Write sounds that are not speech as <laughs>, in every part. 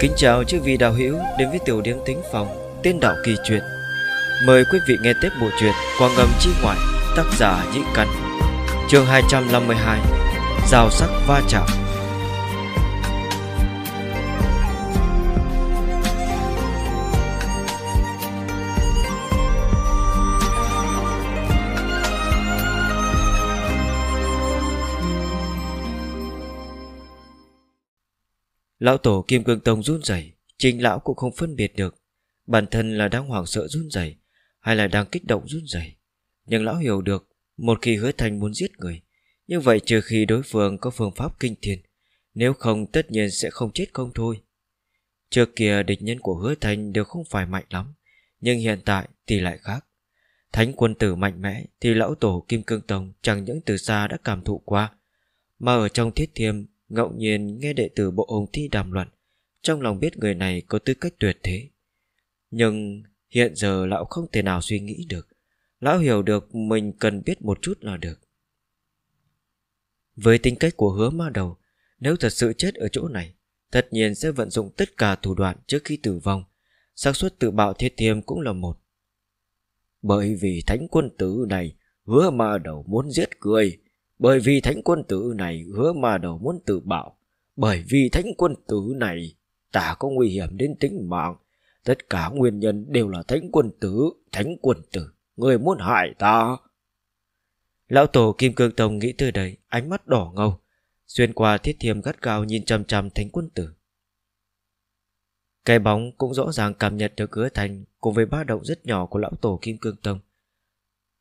Kính chào chư vị đạo hữu đến với tiểu điểm tính phòng Tiên đạo kỳ truyện. Mời quý vị nghe tiếp bộ truyện Qua ngầm chi ngoại, tác giả Nhĩ cẩn Chương 252. giao sắc va chạm. Lão tổ Kim Cương Tông run rẩy Trình lão cũng không phân biệt được Bản thân là đang hoảng sợ run rẩy Hay là đang kích động run rẩy Nhưng lão hiểu được Một khi hứa thành muốn giết người Như vậy trừ khi đối phương có phương pháp kinh thiên Nếu không tất nhiên sẽ không chết không thôi Trước kia địch nhân của hứa thành đều không phải mạnh lắm Nhưng hiện tại thì lại khác Thánh quân tử mạnh mẽ Thì lão tổ Kim Cương Tông chẳng những từ xa đã cảm thụ qua Mà ở trong thiết thiêm Ngẫu nhiên nghe đệ tử bộ ông thi đàm luận Trong lòng biết người này có tư cách tuyệt thế Nhưng hiện giờ lão không thể nào suy nghĩ được Lão hiểu được mình cần biết một chút là được Với tính cách của hứa ma đầu Nếu thật sự chết ở chỗ này Tất nhiên sẽ vận dụng tất cả thủ đoạn trước khi tử vong xác suất tự bạo thiết thiêm cũng là một Bởi vì thánh quân tử này Hứa ma đầu muốn giết cười bởi vì thánh quân tử này hứa mà đầu muốn tự bảo Bởi vì thánh quân tử này ta có nguy hiểm đến tính mạng. Tất cả nguyên nhân đều là thánh quân tử, thánh quân tử, người muốn hại ta. Lão tổ Kim Cương Tông nghĩ từ đây, ánh mắt đỏ ngầu, xuyên qua thiết thiềm gắt cao nhìn chằm chằm thánh quân tử. Cái bóng cũng rõ ràng cảm nhận được hứa thành cùng với ba động rất nhỏ của lão tổ Kim Cương Tông.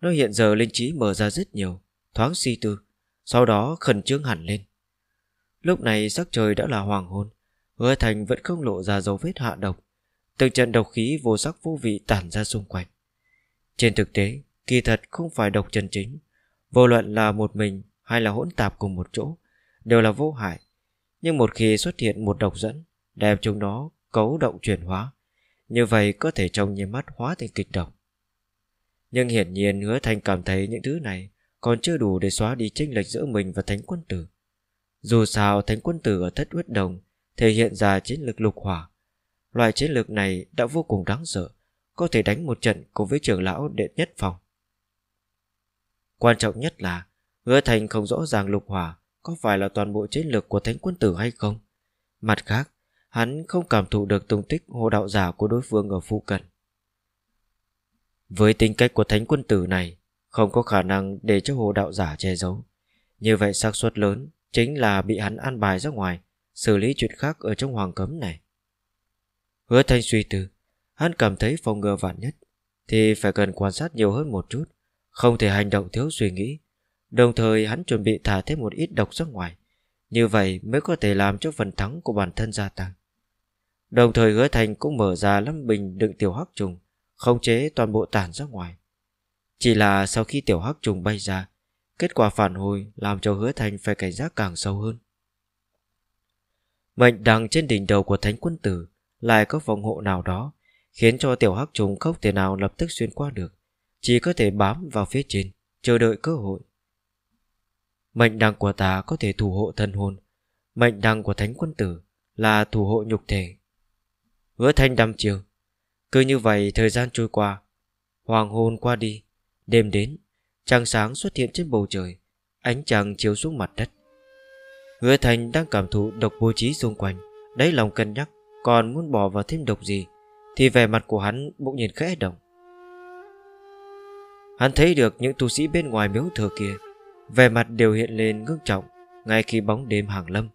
Nó hiện giờ linh trí mở ra rất nhiều, thoáng suy si tư, sau đó khẩn trương hẳn lên Lúc này sắc trời đã là hoàng hôn Hứa Thành vẫn không lộ ra dấu vết hạ độc Từng trận độc khí vô sắc vô vị tản ra xung quanh Trên thực tế Kỳ thật không phải độc chân chính Vô luận là một mình hay là hỗn tạp cùng một chỗ Đều là vô hại Nhưng một khi xuất hiện một độc dẫn Đem chúng nó cấu động chuyển hóa Như vậy có thể trong nháy mắt hóa thành kịch độc Nhưng hiển nhiên hứa thành cảm thấy những thứ này còn chưa đủ để xóa đi chênh lệch giữa mình và Thánh Quân Tử. Dù sao Thánh Quân Tử ở Thất Huyết Đồng thể hiện ra chiến lược lục hỏa. Loại chiến lược này đã vô cùng đáng sợ, có thể đánh một trận cùng với trưởng lão đệ nhất phòng. Quan trọng nhất là Hứa Thành không rõ ràng lục hỏa có phải là toàn bộ chiến lược của Thánh Quân Tử hay không. Mặt khác, hắn không cảm thụ được tung tích hồ đạo giả của đối phương ở phụ cận. Với tính cách của Thánh Quân Tử này, không có khả năng để cho hồ đạo giả che giấu. Như vậy xác suất lớn chính là bị hắn an bài ra ngoài, xử lý chuyện khác ở trong hoàng cấm này. Hứa thanh suy tư, hắn cảm thấy phòng ngừa vạn nhất, thì phải cần quan sát nhiều hơn một chút, không thể hành động thiếu suy nghĩ. Đồng thời hắn chuẩn bị thả thêm một ít độc ra ngoài, như vậy mới có thể làm cho phần thắng của bản thân gia tăng. Đồng thời hứa thành cũng mở ra lâm bình đựng tiểu hắc trùng, khống chế toàn bộ tản ra ngoài. Chỉ là sau khi tiểu hắc trùng bay ra, kết quả phản hồi làm cho hứa thành phải cảnh giác càng sâu hơn. Mệnh đằng trên đỉnh đầu của thánh quân tử lại có vòng hộ nào đó, khiến cho tiểu hắc trùng không thể nào lập tức xuyên qua được, chỉ có thể bám vào phía trên, chờ đợi cơ hội. Mệnh đằng của ta có thể thủ hộ thân hồn, mệnh đằng của thánh quân tử là thủ hộ nhục thể. Hứa thanh đăm chiều, cứ như vậy thời gian trôi qua, hoàng hôn qua đi, Đêm đến Trăng sáng xuất hiện trên bầu trời Ánh trăng chiếu xuống mặt đất Hứa Thành đang cảm thụ độc bố trí xung quanh đáy lòng cân nhắc Còn muốn bỏ vào thêm độc gì Thì vẻ mặt của hắn bỗng nhìn khẽ động Hắn thấy được những tu sĩ bên ngoài miếu thờ kia Vẻ mặt đều hiện lên ngưng trọng Ngay khi bóng đêm hàng lâm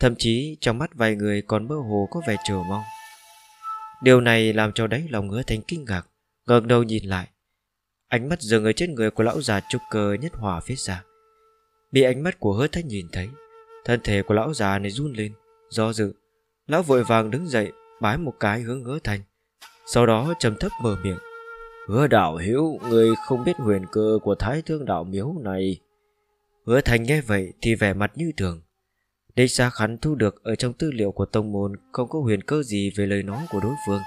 Thậm chí trong mắt vài người còn mơ hồ có vẻ chờ mong Điều này làm cho đáy lòng hứa thành kinh ngạc ngẩng đầu nhìn lại Ánh mắt dừng ở trên người của lão già trúc cơ nhất hòa phía xa Bị ánh mắt của hứa thách nhìn thấy Thân thể của lão già này run lên Do dự Lão vội vàng đứng dậy Bái một cái hướng hứa thành Sau đó trầm thấp mở miệng Hứa đạo hiểu Người không biết huyền cơ của thái thương đạo miếu này Hứa thành nghe vậy Thì vẻ mặt như thường Đây xa khắn thu được ở trong tư liệu của tông môn Không có huyền cơ gì về lời nói của đối phương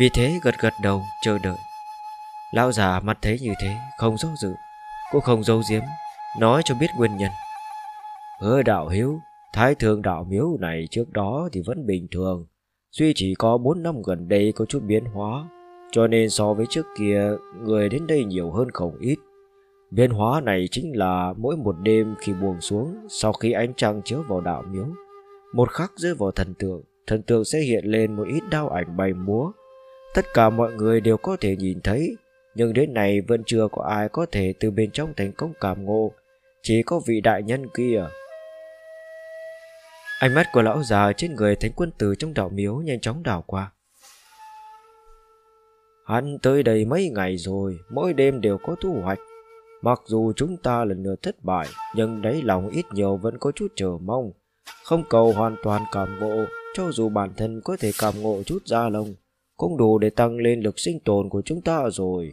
Vì thế gật gật đầu chờ đợi Lão già mắt thấy như thế Không giấu dự Cũng không giấu giếm Nói cho biết nguyên nhân Hứa đạo hiếu Thái thường đạo miếu này trước đó thì vẫn bình thường Duy chỉ có 4 năm gần đây có chút biến hóa Cho nên so với trước kia Người đến đây nhiều hơn không ít Biến hóa này chính là mỗi một đêm khi buồn xuống Sau khi ánh trăng chiếu vào đạo miếu Một khắc rơi vào thần tượng Thần tượng sẽ hiện lên một ít đao ảnh bay múa Tất cả mọi người đều có thể nhìn thấy nhưng đến nay vẫn chưa có ai có thể từ bên trong thành công cảm ngộ, chỉ có vị đại nhân kia. Ánh mắt của lão già trên người thánh quân tử trong đảo miếu nhanh chóng đảo qua. Hắn tới đây mấy ngày rồi, mỗi đêm đều có thu hoạch. Mặc dù chúng ta lần lượt thất bại, nhưng đáy lòng ít nhiều vẫn có chút chờ mong. Không cầu hoàn toàn cảm ngộ, cho dù bản thân có thể cảm ngộ chút da lông, cũng đủ để tăng lên lực sinh tồn của chúng ta rồi.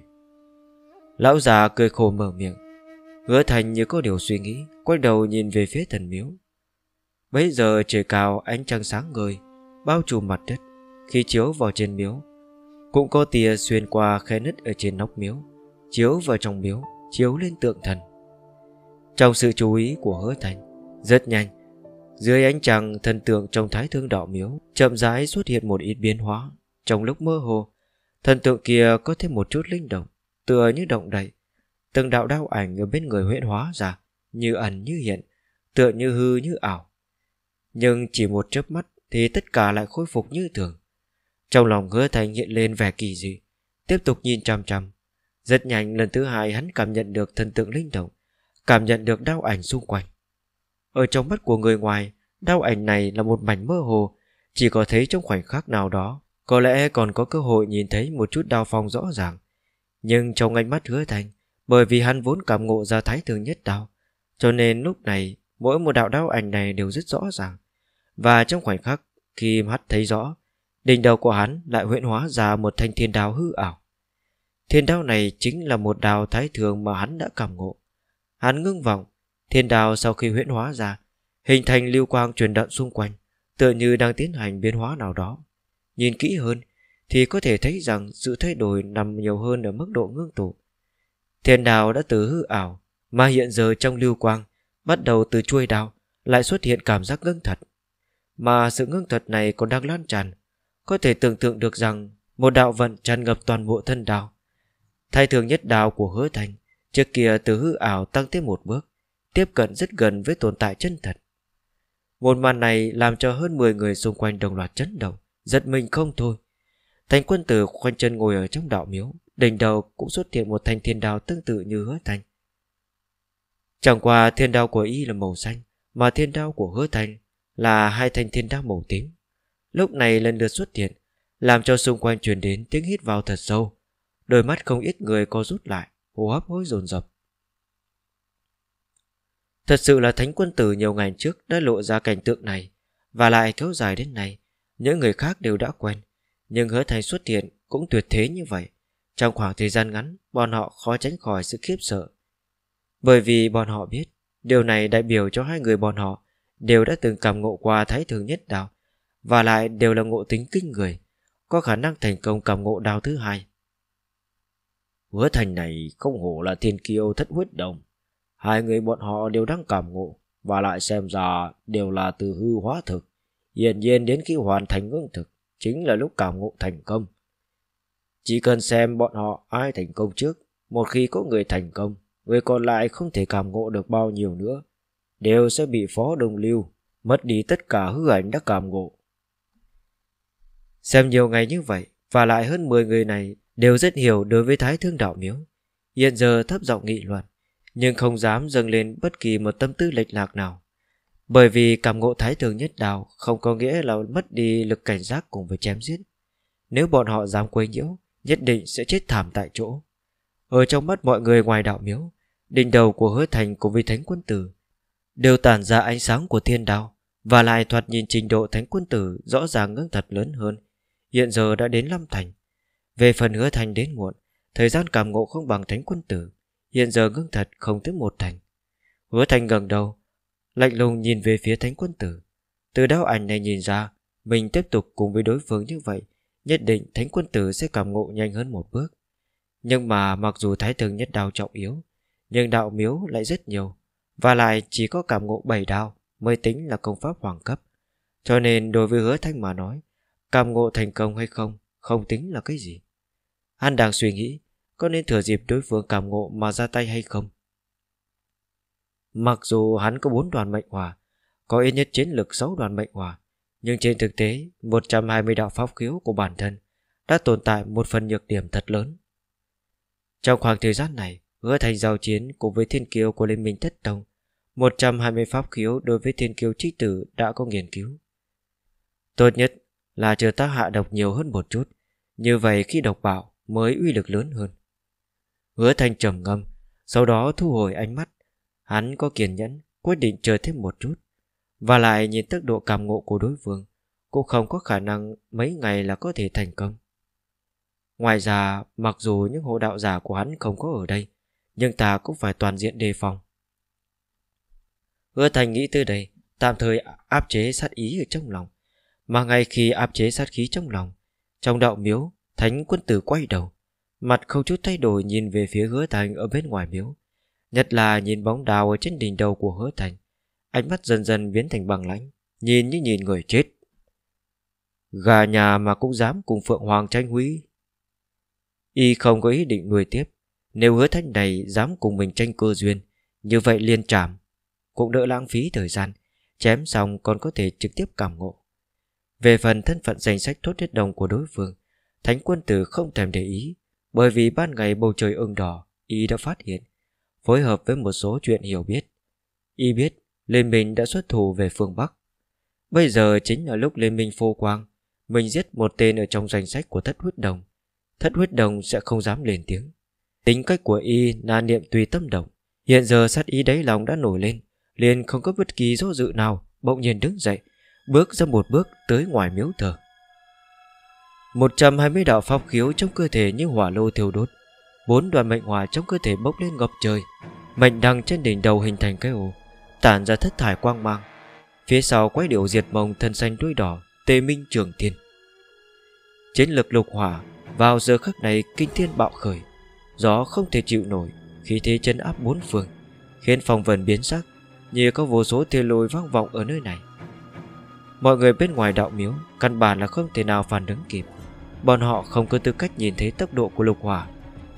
Lão già cười khổ mở miệng Hứa thành như có điều suy nghĩ Quay đầu nhìn về phía thần miếu Bấy giờ trời cao ánh trăng sáng ngời Bao trùm mặt đất Khi chiếu vào trên miếu Cũng có tia xuyên qua khe nứt ở trên nóc miếu Chiếu vào trong miếu Chiếu lên tượng thần Trong sự chú ý của hứa thành Rất nhanh Dưới ánh trăng thần tượng trong thái thương đạo miếu Chậm rãi xuất hiện một ít biến hóa Trong lúc mơ hồ Thần tượng kia có thêm một chút linh động tựa như động đậy từng đạo đau ảnh ở bên người huyễn hóa ra như ẩn như hiện tựa như hư như ảo nhưng chỉ một chớp mắt thì tất cả lại khôi phục như thường trong lòng hứa thành hiện lên vẻ kỳ dị tiếp tục nhìn chằm chằm rất nhanh lần thứ hai hắn cảm nhận được thần tượng linh động cảm nhận được đau ảnh xung quanh ở trong mắt của người ngoài đau ảnh này là một mảnh mơ hồ chỉ có thấy trong khoảnh khắc nào đó có lẽ còn có cơ hội nhìn thấy một chút đau phong rõ ràng nhưng trong ánh mắt hứa thành Bởi vì hắn vốn cảm ngộ ra thái thường nhất đạo Cho nên lúc này Mỗi một đạo đao ảnh này đều rất rõ ràng Và trong khoảnh khắc Khi mắt thấy rõ Đỉnh đầu của hắn lại huyễn hóa ra một thanh thiên đao hư ảo Thiên đao này chính là một đao thái thường mà hắn đã cảm ngộ Hắn ngưng vọng Thiên đao sau khi huyễn hóa ra Hình thành lưu quang truyền đận xung quanh Tựa như đang tiến hành biến hóa nào đó Nhìn kỹ hơn thì có thể thấy rằng sự thay đổi nằm nhiều hơn ở mức độ ngưng tụ. Thiên đạo đã từ hư ảo, mà hiện giờ trong lưu quang, bắt đầu từ chuôi đạo lại xuất hiện cảm giác ngưng thật. Mà sự ngưng thật này còn đang lan tràn, có thể tưởng tượng được rằng một đạo vận tràn ngập toàn bộ thân đạo. Thay thường nhất đạo của hứa thành, trước kia từ hư ảo tăng tiếp một bước, tiếp cận rất gần với tồn tại chân thật. Một màn này làm cho hơn 10 người xung quanh đồng loạt chấn động, giật mình không thôi. Thành quân tử khoanh chân ngồi ở trong đạo miếu Đỉnh đầu cũng xuất hiện một thanh thiên đao tương tự như hứa thanh Chẳng qua thiên đao của y là màu xanh Mà thiên đao của hứa thanh là hai thanh thiên đao màu tím Lúc này lần lượt xuất hiện Làm cho xung quanh truyền đến tiếng hít vào thật sâu Đôi mắt không ít người co rút lại Hô hấp hối dồn dập Thật sự là thánh quân tử nhiều ngày trước đã lộ ra cảnh tượng này Và lại kéo dài đến nay Những người khác đều đã quen nhưng hứa thành xuất hiện cũng tuyệt thế như vậy Trong khoảng thời gian ngắn Bọn họ khó tránh khỏi sự khiếp sợ Bởi vì bọn họ biết Điều này đại biểu cho hai người bọn họ Đều đã từng cảm ngộ qua thái thường nhất đạo Và lại đều là ngộ tính kinh người Có khả năng thành công cảm ngộ đạo thứ hai Hứa thành này không hổ là thiên kiêu thất huyết đồng Hai người bọn họ đều đang cảm ngộ Và lại xem ra đều là từ hư hóa thực Hiện nhiên đến khi hoàn thành ngưỡng thực chính là lúc cảm ngộ thành công. Chỉ cần xem bọn họ ai thành công trước, một khi có người thành công, người còn lại không thể cảm ngộ được bao nhiêu nữa, đều sẽ bị phó đồng lưu, mất đi tất cả hư ảnh đã cảm ngộ. Xem nhiều ngày như vậy, và lại hơn 10 người này đều rất hiểu đối với thái thương đạo miếu. Hiện giờ thấp giọng nghị luận, nhưng không dám dâng lên bất kỳ một tâm tư lệch lạc nào. Bởi vì cảm ngộ thái thường nhất đạo không có nghĩa là mất đi lực cảnh giác cùng với chém giết. Nếu bọn họ dám quấy nhiễu, nhất định sẽ chết thảm tại chỗ. Ở trong mắt mọi người ngoài đạo miếu, đỉnh đầu của hứa thành cùng với thánh quân tử đều tản ra ánh sáng của thiên đạo và lại thoạt nhìn trình độ thánh quân tử rõ ràng ngưỡng thật lớn hơn. Hiện giờ đã đến Lâm Thành. Về phần hứa thành đến muộn, thời gian cảm ngộ không bằng thánh quân tử. Hiện giờ ngưỡng thật không tới một thành. Hứa thành gần đầu, Lạnh lùng nhìn về phía thánh quân tử Từ đáo ảnh này nhìn ra Mình tiếp tục cùng với đối phương như vậy Nhất định thánh quân tử sẽ cảm ngộ nhanh hơn một bước Nhưng mà mặc dù thái thường nhất đạo trọng yếu Nhưng đạo miếu lại rất nhiều Và lại chỉ có cảm ngộ 7 đạo Mới tính là công pháp hoàng cấp Cho nên đối với hứa thanh mà nói Cảm ngộ thành công hay không Không tính là cái gì Hắn đang suy nghĩ Có nên thừa dịp đối phương cảm ngộ mà ra tay hay không Mặc dù hắn có 4 đoàn mệnh hòa, có ít nhất chiến lực 6 đoàn mệnh hòa, nhưng trên thực tế, 120 đạo pháp khiếu của bản thân đã tồn tại một phần nhược điểm thật lớn. Trong khoảng thời gian này, hứa thành giao chiến cùng với thiên kiêu của Liên minh Thất Tông, 120 pháp khiếu đối với thiên kiêu trích tử đã có nghiên cứu. Tốt nhất là chờ tác hạ độc nhiều hơn một chút, như vậy khi độc bạo mới uy lực lớn hơn. Hứa thành trầm ngâm, sau đó thu hồi ánh mắt Hắn có kiên nhẫn Quyết định chờ thêm một chút Và lại nhìn tốc độ cảm ngộ của đối phương Cũng không có khả năng mấy ngày là có thể thành công Ngoài ra Mặc dù những hộ đạo giả của hắn không có ở đây Nhưng ta cũng phải toàn diện đề phòng Hứa thành nghĩ từ đây Tạm thời áp chế sát ý ở trong lòng Mà ngay khi áp chế sát khí trong lòng Trong đạo miếu Thánh quân tử quay đầu Mặt không chút thay đổi nhìn về phía hứa thành ở bên ngoài miếu Nhất là nhìn bóng đào ở trên đỉnh đầu của hứa thành Ánh mắt dần dần biến thành bằng lãnh Nhìn như nhìn người chết Gà nhà mà cũng dám cùng Phượng Hoàng tranh huy, Y không có ý định nuôi tiếp Nếu hứa thanh này dám cùng mình tranh cơ duyên Như vậy liên trảm Cũng đỡ lãng phí thời gian Chém xong còn có thể trực tiếp cảm ngộ Về phần thân phận danh sách thốt hết đồng của đối phương Thánh quân tử không thèm để ý Bởi vì ban ngày bầu trời ưng đỏ Y đã phát hiện phối hợp với một số chuyện hiểu biết. Y biết Liên minh đã xuất thủ về phương Bắc. Bây giờ chính là lúc Liên minh phô quang, mình giết một tên ở trong danh sách của thất huyết đồng. Thất huyết đồng sẽ không dám lên tiếng. Tính cách của Y là niệm tùy tâm động. Hiện giờ sát ý đáy lòng đã nổi lên, liền không có bất kỳ do dự nào, bỗng nhiên đứng dậy, bước ra một bước tới ngoài miếu thờ. 120 đạo pháp khiếu trong cơ thể như hỏa lô thiêu đốt Bốn đoàn mệnh hỏa trong cơ thể bốc lên ngập trời Mệnh đằng trên đỉnh đầu hình thành cái ổ Tản ra thất thải quang mang Phía sau quay điệu diệt mông thân xanh đuôi đỏ tê minh trường thiên Chiến lực lục hỏa Vào giờ khắc này kinh thiên bạo khởi Gió không thể chịu nổi Khí thế chân áp bốn phương Khiến phòng vần biến sắc Như có vô số thiên lôi vang vọng ở nơi này Mọi người bên ngoài đạo miếu Căn bản là không thể nào phản ứng kịp Bọn họ không có tư cách nhìn thấy tốc độ của lục hỏa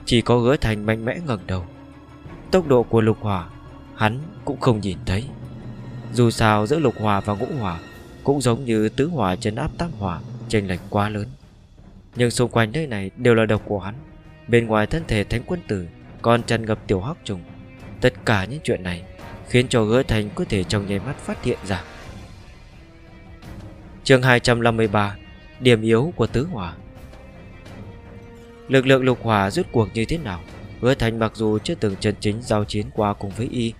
chỉ có hứa thành mạnh mẽ ngẩng đầu Tốc độ của lục hỏa Hắn cũng không nhìn thấy Dù sao giữa lục hỏa và ngũ hỏa Cũng giống như tứ hỏa chấn áp tam hỏa chênh lệch quá lớn Nhưng xung quanh nơi này đều là độc của hắn Bên ngoài thân thể thánh quân tử Còn tràn ngập tiểu hắc trùng Tất cả những chuyện này Khiến cho hứa thành có thể trong nháy mắt phát hiện ra chương 253 Điểm yếu của tứ hỏa Lực lượng lục hỏa rút cuộc như thế nào Hứa Thành mặc dù chưa từng chân chính giao chiến qua cùng với y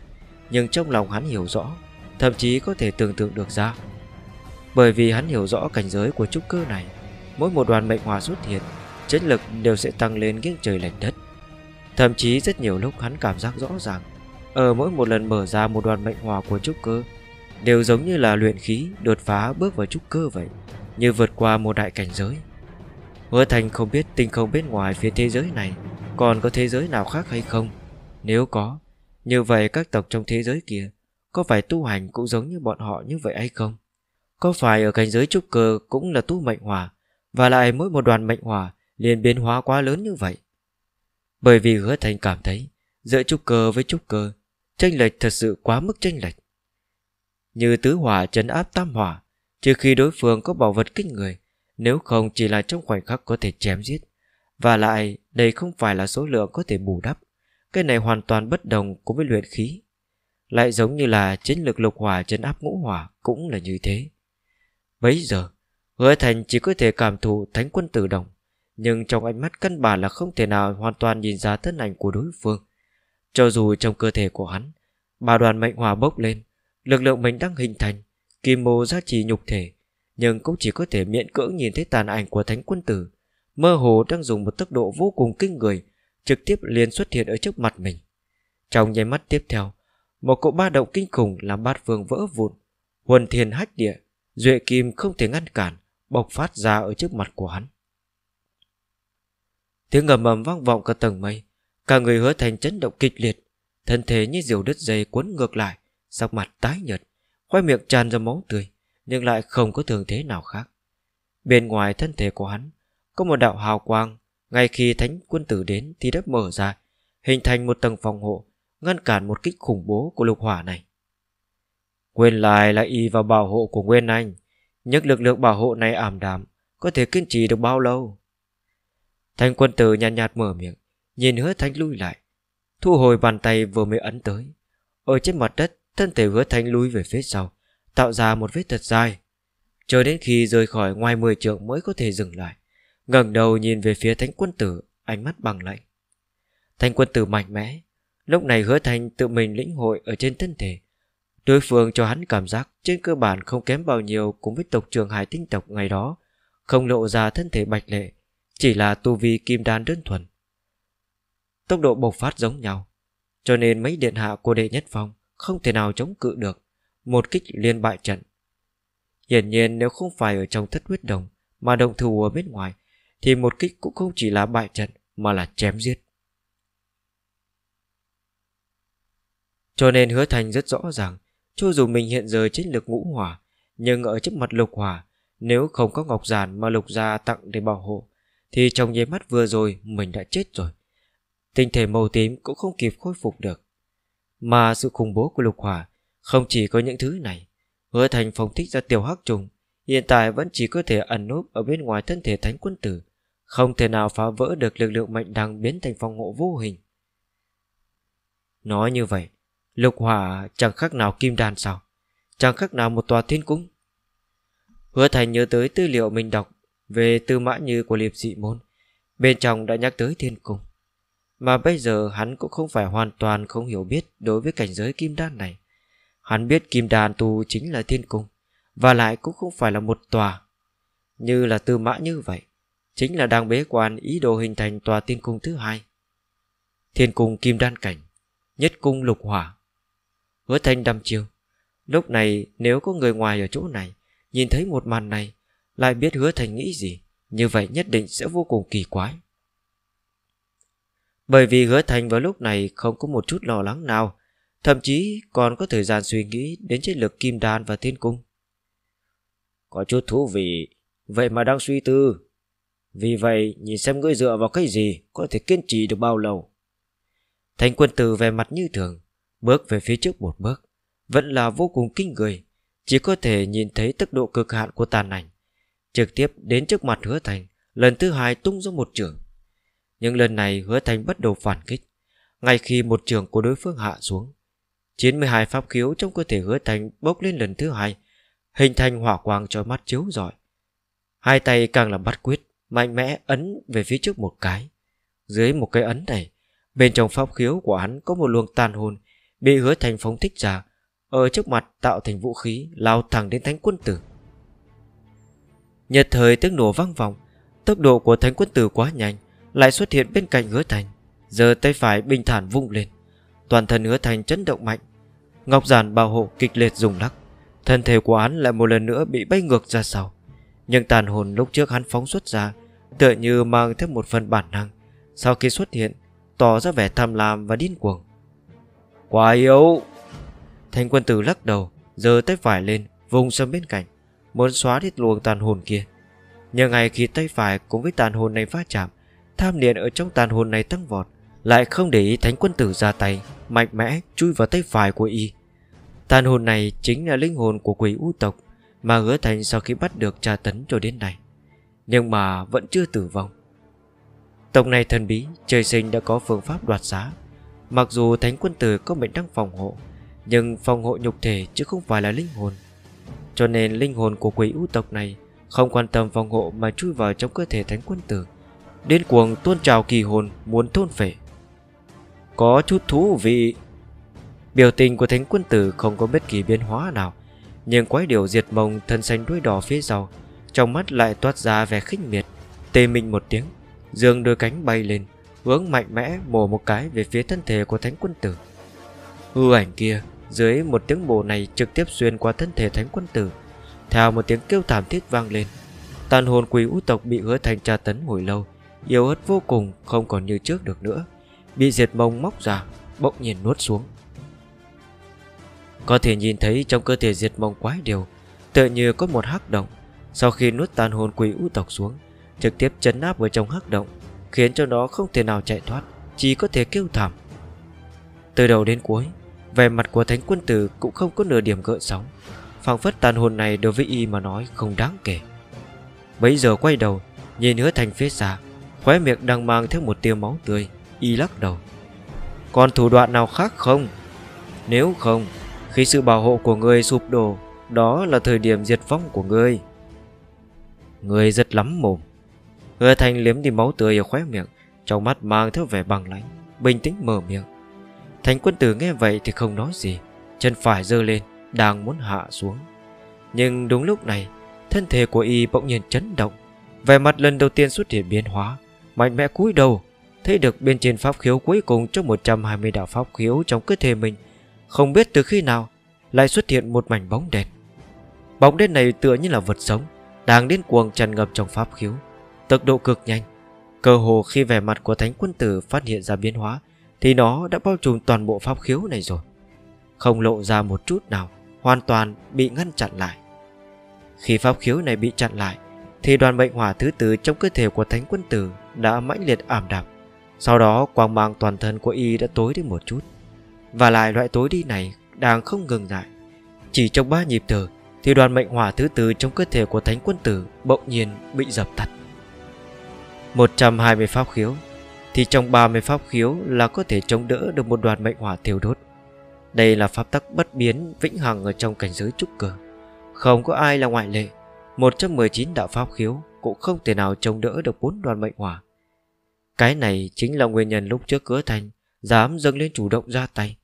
Nhưng trong lòng hắn hiểu rõ Thậm chí có thể tưởng tượng được ra Bởi vì hắn hiểu rõ cảnh giới của trúc cơ này Mỗi một đoàn mệnh hỏa xuất hiện Chiến lực đều sẽ tăng lên nghiêng trời lệch đất Thậm chí rất nhiều lúc hắn cảm giác rõ ràng Ở mỗi một lần mở ra một đoàn mệnh hỏa của trúc cơ Đều giống như là luyện khí đột phá bước vào trúc cơ vậy Như vượt qua một đại cảnh giới Hứa Thành không biết tinh không bên ngoài phía thế giới này còn có thế giới nào khác hay không. Nếu có, như vậy các tộc trong thế giới kia có phải tu hành cũng giống như bọn họ như vậy hay không? Có phải ở cảnh giới trúc cơ cũng là tu mệnh hỏa và lại mỗi một đoàn mệnh hỏa liền biến hóa quá lớn như vậy? Bởi vì Hứa Thành cảm thấy giữa trúc cơ với trúc cơ tranh lệch thật sự quá mức tranh lệch. Như tứ hỏa chấn áp tam hỏa trừ khi đối phương có bảo vật kinh người nếu không chỉ là trong khoảnh khắc có thể chém giết Và lại đây không phải là số lượng có thể bù đắp Cái này hoàn toàn bất đồng cùng với luyện khí Lại giống như là chiến lược lục hỏa trên áp ngũ hỏa cũng là như thế Bấy giờ Hứa Thành chỉ có thể cảm thụ thánh quân tử đồng Nhưng trong ánh mắt căn bản là không thể nào hoàn toàn nhìn ra thân ảnh của đối phương Cho dù trong cơ thể của hắn Bà đoàn mệnh hỏa bốc lên Lực lượng mình đang hình thành Kim mô giá trị nhục thể nhưng cũng chỉ có thể miễn cưỡng nhìn thấy tàn ảnh của thánh quân tử, mơ hồ đang dùng một tốc độ vô cùng kinh người, trực tiếp liền xuất hiện ở trước mặt mình. Trong nháy mắt tiếp theo, một cỗ ba động kinh khủng làm bát vương vỡ vụn, huần thiên hách địa, duệ kim không thể ngăn cản, bộc phát ra ở trước mặt của hắn. Tiếng ngầm ầm vang vọng cả tầng mây, cả người hứa thành chấn động kịch liệt, thân thể như diều đất dây cuốn ngược lại, sắc mặt tái nhợt, khoai miệng tràn ra máu tươi nhưng lại không có thường thế nào khác. Bên ngoài thân thể của hắn có một đạo hào quang, ngay khi thánh quân tử đến thì đã mở ra, hình thành một tầng phòng hộ, ngăn cản một kích khủng bố của lục hỏa này. quên lại là y vào bảo hộ của Nguyên Anh, nhưng lực lượng bảo hộ này ảm đạm, có thể kiên trì được bao lâu? thánh quân tử nhàn nhạt, nhạt mở miệng, nhìn hứa thanh lui lại, thu hồi bàn tay vừa mới ấn tới. Ở trên mặt đất, thân thể hứa thanh lui về phía sau, tạo ra một vết thật dài. cho đến khi rời khỏi ngoài 10 trượng mới có thể dừng lại, ngẩng đầu nhìn về phía thánh quân tử, ánh mắt bằng lạnh. Thánh quân tử mạnh mẽ, lúc này hứa thành tự mình lĩnh hội ở trên thân thể. Đối phương cho hắn cảm giác trên cơ bản không kém bao nhiêu cùng với tộc trường hải tinh tộc ngày đó, không lộ ra thân thể bạch lệ, chỉ là tu vi kim đan đơn thuần. Tốc độ bộc phát giống nhau, cho nên mấy điện hạ của đệ nhất phong không thể nào chống cự được một kích liên bại trận. Hiển nhiên nếu không phải ở trong thất huyết đồng mà động thủ ở bên ngoài thì một kích cũng không chỉ là bại trận mà là chém giết. Cho nên hứa thành rất rõ ràng cho dù mình hiện giờ chết lực ngũ hỏa nhưng ở trước mặt lục hỏa nếu không có ngọc giản mà lục gia tặng để bảo hộ thì trong nháy mắt vừa rồi mình đã chết rồi. Tinh thể màu tím cũng không kịp khôi phục được. Mà sự khủng bố của lục hỏa không chỉ có những thứ này, hứa thành phong thích ra tiểu hắc trùng, hiện tại vẫn chỉ có thể ẩn núp ở bên ngoài thân thể thánh quân tử, không thể nào phá vỡ được lực lượng mạnh đang biến thành phòng hộ vô hình. Nói như vậy, lục hỏa chẳng khác nào kim đàn sao, chẳng khác nào một tòa thiên cung. Hứa thành nhớ tới tư liệu mình đọc về tư mã như của liệp dị môn, bên trong đã nhắc tới thiên cung. Mà bây giờ hắn cũng không phải hoàn toàn không hiểu biết đối với cảnh giới kim đan này. Hắn biết kim đàn tù chính là thiên cung Và lại cũng không phải là một tòa Như là tư mã như vậy Chính là đang bế quan ý đồ hình thành tòa tiên cung thứ hai Thiên cung kim đan cảnh Nhất cung lục hỏa Hứa thanh đâm chiêu Lúc này nếu có người ngoài ở chỗ này Nhìn thấy một màn này Lại biết hứa thành nghĩ gì Như vậy nhất định sẽ vô cùng kỳ quái Bởi vì hứa thành vào lúc này Không có một chút lo lắng nào Thậm chí còn có thời gian suy nghĩ đến chiến lược kim đan và thiên cung. Có chút thú vị, vậy mà đang suy tư. Vì vậy, nhìn xem ngươi dựa vào cái gì có thể kiên trì được bao lâu. Thành quân tử về mặt như thường, bước về phía trước một bước, vẫn là vô cùng kinh người, chỉ có thể nhìn thấy tốc độ cực hạn của tàn ảnh. Trực tiếp đến trước mặt hứa thành, lần thứ hai tung ra một trường. Nhưng lần này hứa thành bắt đầu phản kích, ngay khi một trường của đối phương hạ xuống, 92 pháp khiếu trong cơ thể hứa thành bốc lên lần thứ hai, hình thành hỏa quang cho mắt chiếu rọi. Hai tay càng là bắt quyết, mạnh mẽ ấn về phía trước một cái. Dưới một cái ấn này, bên trong pháp khiếu của hắn có một luồng tàn hồn bị hứa thành phóng thích ra, ở trước mặt tạo thành vũ khí lao thẳng đến thánh quân tử. Nhật thời tiếng nổ vang vọng, tốc độ của thánh quân tử quá nhanh, lại xuất hiện bên cạnh hứa thành, giờ tay phải bình thản vung lên. Toàn thân hứa thành chấn động mạnh Ngọc giản bảo hộ kịch liệt rung lắc Thân thể của hắn lại một lần nữa bị bay ngược ra sau Nhưng tàn hồn lúc trước hắn phóng xuất ra Tựa như mang theo một phần bản năng Sau khi xuất hiện Tỏ ra vẻ tham lam và điên cuồng Quá yếu Thanh quân tử lắc đầu giơ tay phải lên vùng sang bên cạnh Muốn xóa đi luồng tàn hồn kia Nhưng ngay khi tay phải cùng với tàn hồn này va chạm Tham niệm ở trong tàn hồn này tăng vọt lại không để ý thánh quân tử ra tay Mạnh mẽ chui vào tay phải của y Tàn hồn này chính là linh hồn của quỷ u tộc Mà hứa thành sau khi bắt được tra tấn cho đến nay Nhưng mà vẫn chưa tử vong Tộc này thần bí Trời sinh đã có phương pháp đoạt xá Mặc dù thánh quân tử có mệnh đăng phòng hộ Nhưng phòng hộ nhục thể chứ không phải là linh hồn Cho nên linh hồn của quỷ u tộc này Không quan tâm phòng hộ mà chui vào trong cơ thể thánh quân tử Điên cuồng tuôn trào kỳ hồn muốn thôn phệ có chút thú vị Biểu tình của thánh quân tử không có bất kỳ biến hóa nào Nhưng quái điều diệt mông thân xanh đuôi đỏ phía sau Trong mắt lại toát ra vẻ khinh miệt Tê mình một tiếng Dương đôi cánh bay lên Hướng mạnh mẽ mổ một cái về phía thân thể của thánh quân tử Hư ảnh kia Dưới một tiếng mổ này trực tiếp xuyên qua thân thể thánh quân tử Theo một tiếng kêu thảm thiết vang lên Tàn hồn quỷ ú tộc bị hứa thành tra tấn hồi lâu Yếu ớt vô cùng không còn như trước được nữa bị diệt mông móc ra, bỗng nhiên nuốt xuống. Có thể nhìn thấy trong cơ thể diệt mông quái điều, tựa như có một hắc động. Sau khi nuốt tàn hồn quỷ u tộc xuống, trực tiếp chấn áp vào trong hắc động, khiến cho nó không thể nào chạy thoát, chỉ có thể kêu thảm. Từ đầu đến cuối, vẻ mặt của thánh quân tử cũng không có nửa điểm gợn sóng. phảng phất tàn hồn này đối với y mà nói không đáng kể. bây giờ quay đầu, nhìn hứa thành phía xa, khóe miệng đang mang theo một tia máu tươi Y lắc đầu Còn thủ đoạn nào khác không? Nếu không, khi sự bảo hộ của ngươi sụp đổ Đó là thời điểm diệt vong của ngươi Ngươi rất lắm mồm Hứa Thành liếm đi máu tươi ở khóe miệng Trong mắt mang theo vẻ bằng lãnh Bình tĩnh mở miệng Thành quân tử nghe vậy thì không nói gì Chân phải giơ lên Đang muốn hạ xuống Nhưng đúng lúc này Thân thể của y bỗng nhiên chấn động Vẻ mặt lần đầu tiên xuất hiện biến hóa Mạnh mẽ cúi đầu Thấy được bên trên pháp khiếu cuối cùng trong 120 đạo pháp khiếu trong cơ thể mình Không biết từ khi nào lại xuất hiện một mảnh bóng đen Bóng đen này tựa như là vật sống Đang đến cuồng tràn ngập trong pháp khiếu Tốc độ cực nhanh Cơ hồ khi vẻ mặt của thánh quân tử phát hiện ra biến hóa Thì nó đã bao trùm toàn bộ pháp khiếu này rồi Không lộ ra một chút nào Hoàn toàn bị ngăn chặn lại Khi pháp khiếu này bị chặn lại Thì đoàn mệnh hỏa thứ tư trong cơ thể của thánh quân tử Đã mãnh liệt ảm đạm. Sau đó quang mang toàn thân của y đã tối đi một chút Và lại loại tối đi này đang không ngừng lại Chỉ trong ba nhịp thở Thì đoàn mệnh hỏa thứ tư trong cơ thể của thánh quân tử Bỗng nhiên bị dập tắt 120 pháp khiếu Thì trong 30 pháp khiếu là có thể chống đỡ được một đoàn mệnh hỏa thiêu đốt Đây là pháp tắc bất biến vĩnh hằng ở trong cảnh giới trúc cờ Không có ai là ngoại lệ 119 đạo pháp khiếu cũng không thể nào chống đỡ được bốn đoàn mệnh hỏa cái này chính là nguyên nhân lúc trước cửa thành Dám dâng lên chủ động ra tay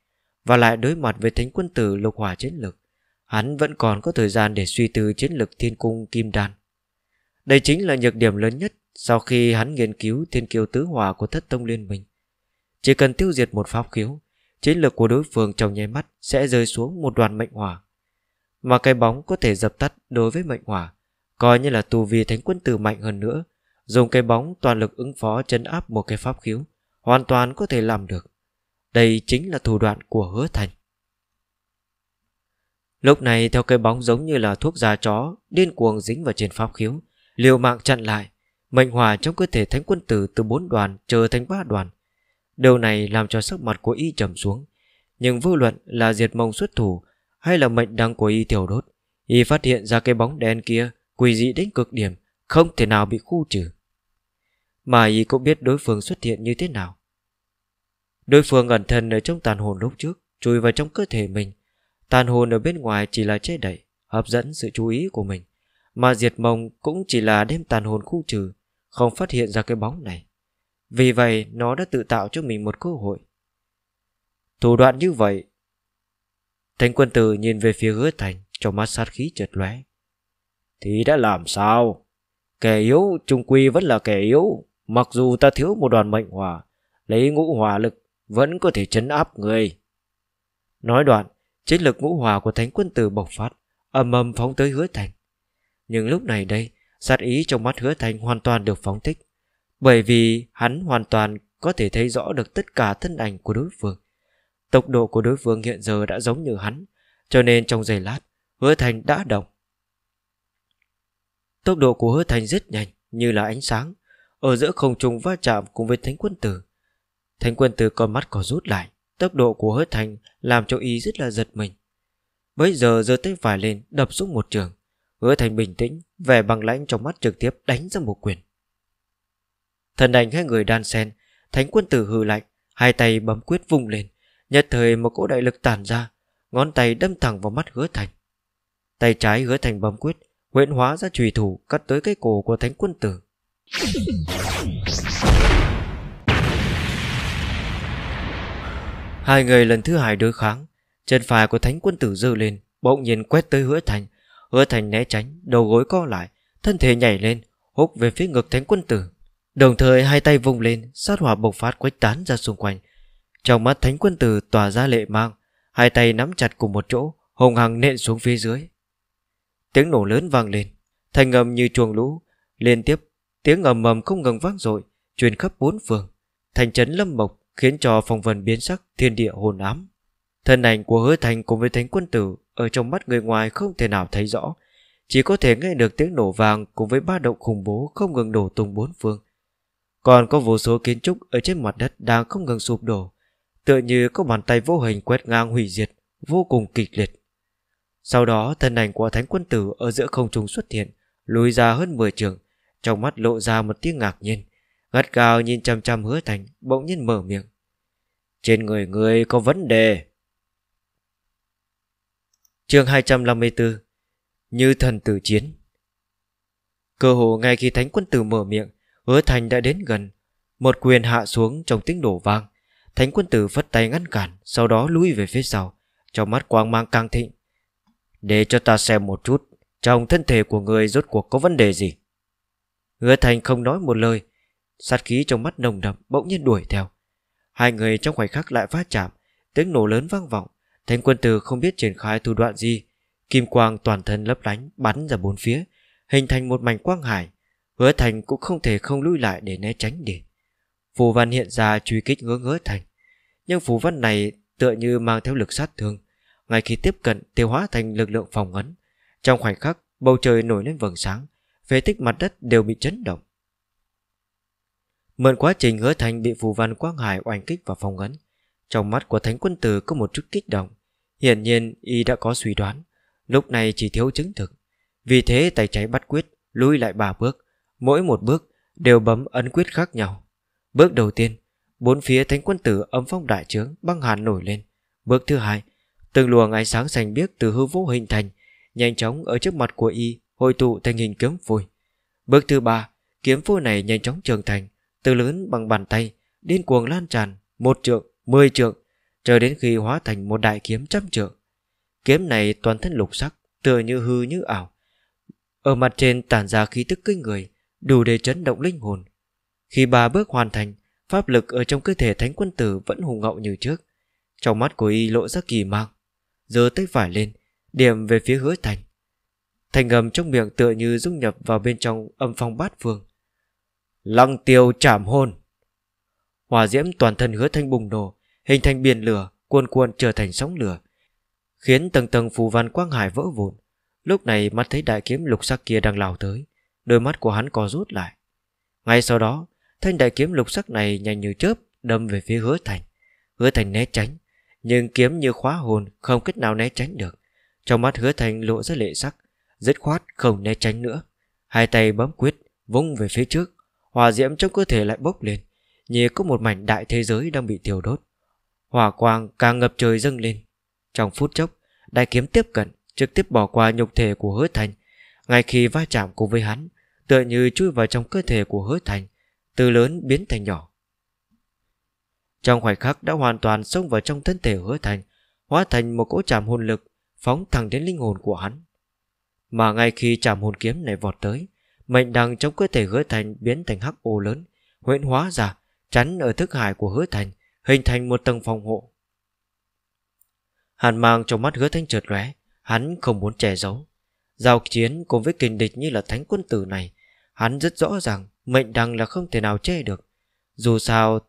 Và lại đối mặt với thánh quân tử lục hỏa chiến lực Hắn vẫn còn có thời gian để suy tư chiến lực thiên cung kim đan Đây chính là nhược điểm lớn nhất Sau khi hắn nghiên cứu thiên kiêu tứ hỏa của thất tông liên minh Chỉ cần tiêu diệt một pháp khiếu Chiến lược của đối phương trong nháy mắt sẽ rơi xuống một đoàn mệnh hỏa Mà cái bóng có thể dập tắt đối với mệnh hỏa Coi như là tù vì thánh quân tử mạnh hơn nữa Dùng cái bóng toàn lực ứng phó chấn áp một cái pháp khiếu Hoàn toàn có thể làm được Đây chính là thủ đoạn của hứa thành Lúc này theo cây bóng giống như là thuốc da chó Điên cuồng dính vào trên pháp khiếu Liều mạng chặn lại Mệnh hòa trong cơ thể thánh quân tử từ bốn đoàn trở thành ba đoàn Điều này làm cho sắc mặt của y trầm xuống Nhưng vô luận là diệt mông xuất thủ Hay là mệnh đăng của y tiểu đốt Y phát hiện ra cái bóng đen kia Quỳ dị đến cực điểm không thể nào bị khu trừ Mà y cũng biết đối phương xuất hiện như thế nào Đối phương ẩn thân ở trong tàn hồn lúc trước Chui vào trong cơ thể mình Tàn hồn ở bên ngoài chỉ là che đẩy, Hấp dẫn sự chú ý của mình Mà diệt mông cũng chỉ là đem tàn hồn khu trừ Không phát hiện ra cái bóng này Vì vậy nó đã tự tạo cho mình một cơ hội Thủ đoạn như vậy Thánh quân tử nhìn về phía hứa thành Trong mắt sát khí chợt lóe Thì đã làm sao Kẻ yếu trung quy vẫn là kẻ yếu, mặc dù ta thiếu một đoàn mệnh hỏa, lấy ngũ hỏa lực vẫn có thể chấn áp người. Nói đoạn, chiến lực ngũ hỏa của thánh quân tử bộc phát, âm ầm phóng tới hứa thành. Nhưng lúc này đây, sát ý trong mắt hứa thành hoàn toàn được phóng thích, bởi vì hắn hoàn toàn có thể thấy rõ được tất cả thân ảnh của đối phương. Tốc độ của đối phương hiện giờ đã giống như hắn, cho nên trong giây lát, hứa thành đã động. Tốc độ của hứa thành rất nhanh Như là ánh sáng Ở giữa không trung va chạm cùng với thánh quân tử Thánh quân tử con mắt có rút lại Tốc độ của hứa thành Làm cho y rất là giật mình Bây giờ giơ tay phải lên đập xuống một trường Hứa thành bình tĩnh Vẻ bằng lãnh trong mắt trực tiếp đánh ra một quyền Thần ảnh hai người đan sen Thánh quân tử hừ lạnh Hai tay bấm quyết vung lên Nhất thời một cỗ đại lực tàn ra Ngón tay đâm thẳng vào mắt hứa thành Tay trái hứa thành bấm quyết huyện hóa ra trùy thủ cắt tới cái cổ của thánh quân tử hai người lần thứ hai đối kháng chân phải của thánh quân tử giơ lên bỗng nhiên quét tới hứa thành hứa thành né tránh đầu gối co lại thân thể nhảy lên húc về phía ngực thánh quân tử đồng thời hai tay vung lên sát hỏa bộc phát quách tán ra xung quanh trong mắt thánh quân tử tỏa ra lệ mang hai tay nắm chặt cùng một chỗ hùng hằng nện xuống phía dưới Tiếng nổ lớn vang lên Thành ngầm như chuồng lũ Liên tiếp tiếng ầm ầm không ngừng vang dội Truyền khắp bốn phường Thành trấn Lâm Mộc khiến cho phong vân biến sắc Thiên địa hồn ám Thân ảnh của hứa thành cùng với thánh quân tử Ở trong mắt người ngoài không thể nào thấy rõ Chỉ có thể nghe được tiếng nổ vàng Cùng với ba động khủng bố không ngừng đổ tung bốn phương Còn có vô số kiến trúc Ở trên mặt đất đang không ngừng sụp đổ Tựa như có bàn tay vô hình quét ngang hủy diệt Vô cùng kịch liệt sau đó thân ảnh của thánh quân tử ở giữa không trung xuất hiện, lùi ra hơn 10 trường, trong mắt lộ ra một tiếng ngạc nhiên. Gắt cao nhìn chăm chăm hứa thành, bỗng nhiên mở miệng. Trên người người có vấn đề. chương 254 Như thần tử chiến Cơ hồ ngay khi thánh quân tử mở miệng, hứa thành đã đến gần. Một quyền hạ xuống trong tiếng đổ vang. Thánh quân tử vất tay ngăn cản, sau đó lùi về phía sau. Trong mắt quang mang càng thịnh, để cho ta xem một chút Trong thân thể của người rốt cuộc có vấn đề gì Hứa thành không nói một lời Sát khí trong mắt nồng đậm bỗng nhiên đuổi theo Hai người trong khoảnh khắc lại phát chạm Tiếng nổ lớn vang vọng Thánh quân tử không biết triển khai thủ đoạn gì Kim quang toàn thân lấp lánh bắn ra bốn phía Hình thành một mảnh quang hải Hứa thành cũng không thể không lui lại để né tránh đi Phù văn hiện ra truy kích ngứa ngứa thành Nhưng phù văn này tựa như mang theo lực sát thương ngay khi tiếp cận tiêu hóa thành lực lượng phòng ấn. Trong khoảnh khắc, bầu trời nổi lên vầng sáng, phế tích mặt đất đều bị chấn động. Mượn quá trình hứa thành bị phù văn quang hải oanh kích và phòng ấn, trong mắt của thánh quân tử có một chút kích động. Hiển nhiên y đã có suy đoán, lúc này chỉ thiếu chứng thực. Vì thế tay trái bắt quyết, lùi lại ba bước, mỗi một bước đều bấm ấn quyết khác nhau. Bước đầu tiên, bốn phía thánh quân tử âm phong đại trướng băng hàn nổi lên. Bước thứ hai, Từng luồng ánh sáng xanh biếc từ hư vũ hình thành, nhanh chóng ở trước mặt của y hội tụ thành hình kiếm phôi. Bước thứ ba, kiếm phôi này nhanh chóng trưởng thành, từ lớn bằng bàn tay, điên cuồng lan tràn, một trượng, mười trượng, cho đến khi hóa thành một đại kiếm trăm trượng. Kiếm này toàn thân lục sắc, tựa như hư như ảo. Ở mặt trên tản ra khí tức kinh người, đủ để chấn động linh hồn. Khi ba bước hoàn thành, pháp lực ở trong cơ thể thánh quân tử vẫn hùng hậu như trước. Trong mắt của y lộ ra kỳ mang giơ tay phải lên, điểm về phía hứa thành. Thành ngầm trong miệng tựa như dung nhập vào bên trong âm phong bát phương. Lăng tiêu chạm hôn. Hỏa diễm toàn thân hứa thanh bùng nổ, hình thành biển lửa, cuồn cuộn trở thành sóng lửa, khiến tầng tầng phù văn quang hải vỡ vụn. Lúc này mắt thấy đại kiếm lục sắc kia đang lao tới, đôi mắt của hắn co rút lại. Ngay sau đó, thanh đại kiếm lục sắc này nhanh như chớp đâm về phía hứa thành. Hứa thành né tránh, nhưng kiếm như khóa hồn Không cách nào né tránh được Trong mắt hứa thành lộ ra lệ sắc Dứt khoát không né tránh nữa Hai tay bấm quyết vung về phía trước Hòa diễm trong cơ thể lại bốc lên Như có một mảnh đại thế giới đang bị thiêu đốt Hỏa quang càng ngập trời dâng lên Trong phút chốc Đại kiếm tiếp cận trực tiếp bỏ qua nhục thể của hứa thành Ngay khi va chạm cùng với hắn Tựa như chui vào trong cơ thể của hứa thành Từ lớn biến thành nhỏ trong khoảnh khắc đã hoàn toàn xông vào trong thân thể hứa thành, hóa thành một cỗ chạm hồn lực, phóng thẳng đến linh hồn của hắn. Mà ngay khi chạm hồn kiếm này vọt tới, mệnh đằng trong cơ thể hứa thành biến thành hắc ô lớn, huyễn hóa ra, chắn ở thức hải của hứa thành, hình thành một tầng phòng hộ. Hàn mang trong mắt hứa thanh trượt lóe, hắn không muốn che giấu. Giao chiến cùng với kình địch như là thánh quân tử này, hắn rất rõ ràng mệnh đằng là không thể nào che được. Dù sao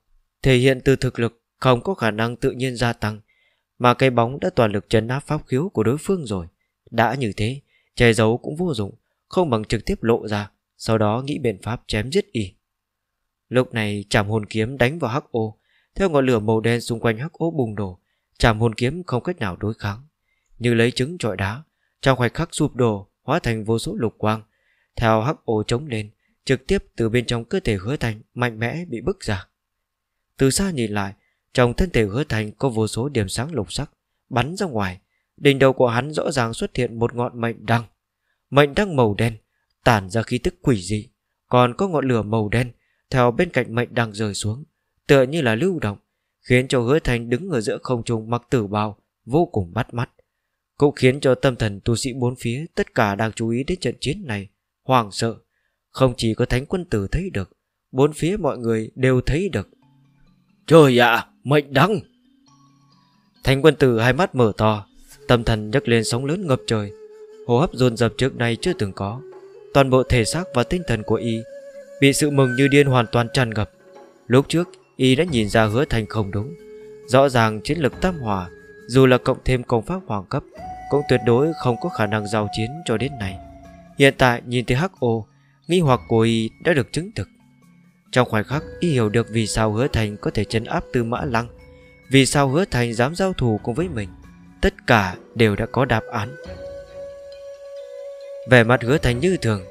thể hiện từ thực lực không có khả năng tự nhiên gia tăng, mà cái bóng đã toàn lực chấn áp pháp khiếu của đối phương rồi. Đã như thế, che giấu cũng vô dụng, không bằng trực tiếp lộ ra, sau đó nghĩ biện pháp chém giết y. Lúc này chảm hồn kiếm đánh vào hắc ô, theo ngọn lửa màu đen xung quanh hắc ô bùng nổ, chảm hồn kiếm không cách nào đối kháng. Như lấy trứng trọi đá, trong khoảnh khắc sụp đổ, hóa thành vô số lục quang. Theo hắc ô chống lên, trực tiếp từ bên trong cơ thể hứa thành mạnh mẽ bị bức ra. Từ xa nhìn lại Trong thân thể hứa thành có vô số điểm sáng lục sắc Bắn ra ngoài Đỉnh đầu của hắn rõ ràng xuất hiện một ngọn mệnh đăng Mệnh đăng màu đen Tản ra khí tức quỷ dị Còn có ngọn lửa màu đen Theo bên cạnh mệnh đăng rơi xuống Tựa như là lưu động Khiến cho hứa thành đứng ở giữa không trung mặc tử bào Vô cùng bắt mắt Cũng khiến cho tâm thần tu sĩ bốn phía Tất cả đang chú ý đến trận chiến này Hoàng sợ Không chỉ có thánh quân tử thấy được Bốn phía mọi người đều thấy được Trời ạ, mệnh đắng Thánh quân tử hai mắt mở to Tâm thần nhấc lên sóng lớn ngập trời Hô hấp dồn dập trước nay chưa từng có Toàn bộ thể xác và tinh thần của y Bị sự mừng như điên hoàn toàn tràn ngập Lúc trước y đã nhìn ra hứa thành không đúng Rõ ràng chiến lực tam hòa Dù là cộng thêm công pháp hoàng cấp Cũng tuyệt đối không có khả năng giao chiến cho đến này Hiện tại nhìn thấy hắc ô Nghi hoặc của y đã được chứng thực trong khoảnh khắc y hiểu được vì sao hứa thành có thể chấn áp tư mã lăng Vì sao hứa thành dám giao thủ cùng với mình Tất cả đều đã có đáp án Vẻ mặt hứa thành như thường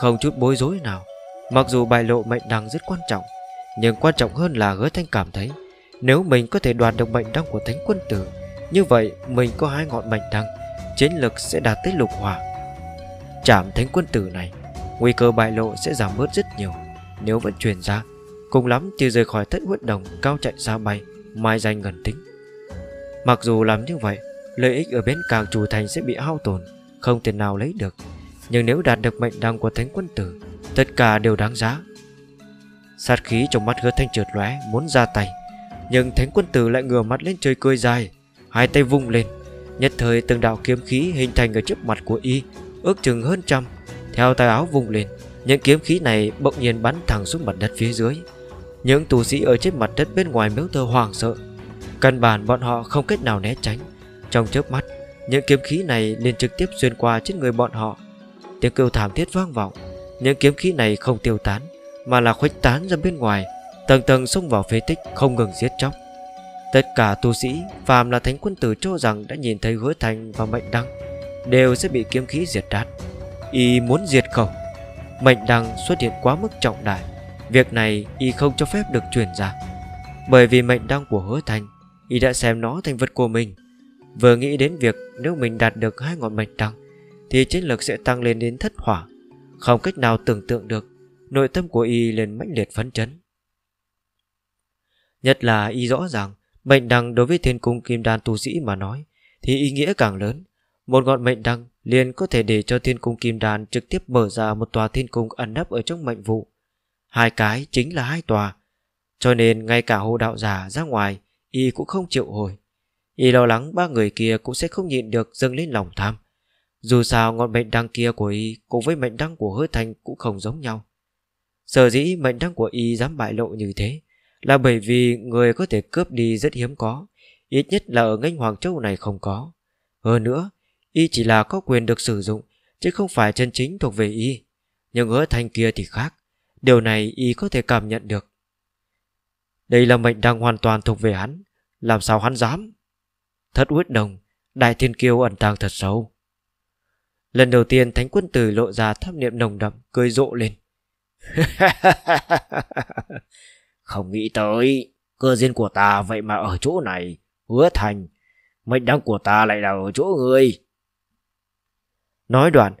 Không chút bối rối nào Mặc dù bài lộ mệnh đăng rất quan trọng Nhưng quan trọng hơn là hứa thanh cảm thấy Nếu mình có thể đoạt được mệnh đăng của thánh quân tử Như vậy mình có hai ngọn mệnh đăng Chiến lực sẽ đạt tới lục hỏa chạm thánh quân tử này Nguy cơ bại lộ sẽ giảm bớt rất nhiều nếu vẫn truyền ra Cùng lắm thì rời khỏi thất huyết đồng Cao chạy xa bay Mai danh gần tính Mặc dù làm như vậy Lợi ích ở bên cảng chủ thành sẽ bị hao tổn Không thể nào lấy được Nhưng nếu đạt được mệnh đăng của thánh quân tử Tất cả đều đáng giá Sát khí trong mắt hứa thanh trượt lóe Muốn ra tay Nhưng thánh quân tử lại ngửa mặt lên trời cười dài Hai tay vung lên Nhất thời từng đạo kiếm khí hình thành ở trước mặt của y Ước chừng hơn trăm Theo tay áo vung lên những kiếm khí này bỗng nhiên bắn thẳng xuống mặt đất phía dưới Những tù sĩ ở trên mặt đất bên ngoài miếu thơ hoàng sợ Căn bản bọn họ không cách nào né tránh Trong chớp mắt Những kiếm khí này liền trực tiếp xuyên qua trên người bọn họ Tiếng kêu thảm thiết vang vọng Những kiếm khí này không tiêu tán Mà là khuếch tán ra bên ngoài Tầng tầng xông vào phế tích không ngừng giết chóc Tất cả tu sĩ Phàm là thánh quân tử cho rằng đã nhìn thấy hứa thành và mệnh đăng Đều sẽ bị kiếm khí diệt đát Y muốn diệt khẩu mệnh đăng xuất hiện quá mức trọng đại Việc này y không cho phép được truyền ra Bởi vì mệnh đăng của hứa thành Y đã xem nó thành vật của mình Vừa nghĩ đến việc nếu mình đạt được hai ngọn mệnh đăng Thì chiến lực sẽ tăng lên đến thất hỏa Không cách nào tưởng tượng được Nội tâm của y lên mãnh liệt phấn chấn Nhất là y rõ ràng Mệnh đăng đối với thiên cung kim đan tu sĩ mà nói Thì ý nghĩa càng lớn một ngọn mệnh đăng liền có thể để cho thiên cung kim đàn trực tiếp mở ra một tòa thiên cung ẩn nấp ở trong mệnh vụ. Hai cái chính là hai tòa. Cho nên ngay cả hồ đạo giả ra ngoài, y cũng không chịu hồi. Y lo lắng ba người kia cũng sẽ không nhịn được dâng lên lòng tham. Dù sao ngọn mệnh đăng kia của y cùng với mệnh đăng của hứa thành cũng không giống nhau. Sở dĩ mệnh đăng của y dám bại lộ như thế là bởi vì người có thể cướp đi rất hiếm có, ít nhất là ở ngành Hoàng Châu này không có. Hơn nữa, Y chỉ là có quyền được sử dụng Chứ không phải chân chính thuộc về Y Nhưng hứa thanh kia thì khác Điều này Y có thể cảm nhận được Đây là mệnh đang hoàn toàn thuộc về hắn Làm sao hắn dám Thất huyết đồng Đại thiên kiêu ẩn tàng thật sâu Lần đầu tiên thánh quân tử lộ ra tháp niệm nồng đậm Cười rộ lên <laughs> Không nghĩ tới Cơ duyên của ta vậy mà ở chỗ này Hứa thành Mệnh đăng của ta lại là ở chỗ người Nói đoạn,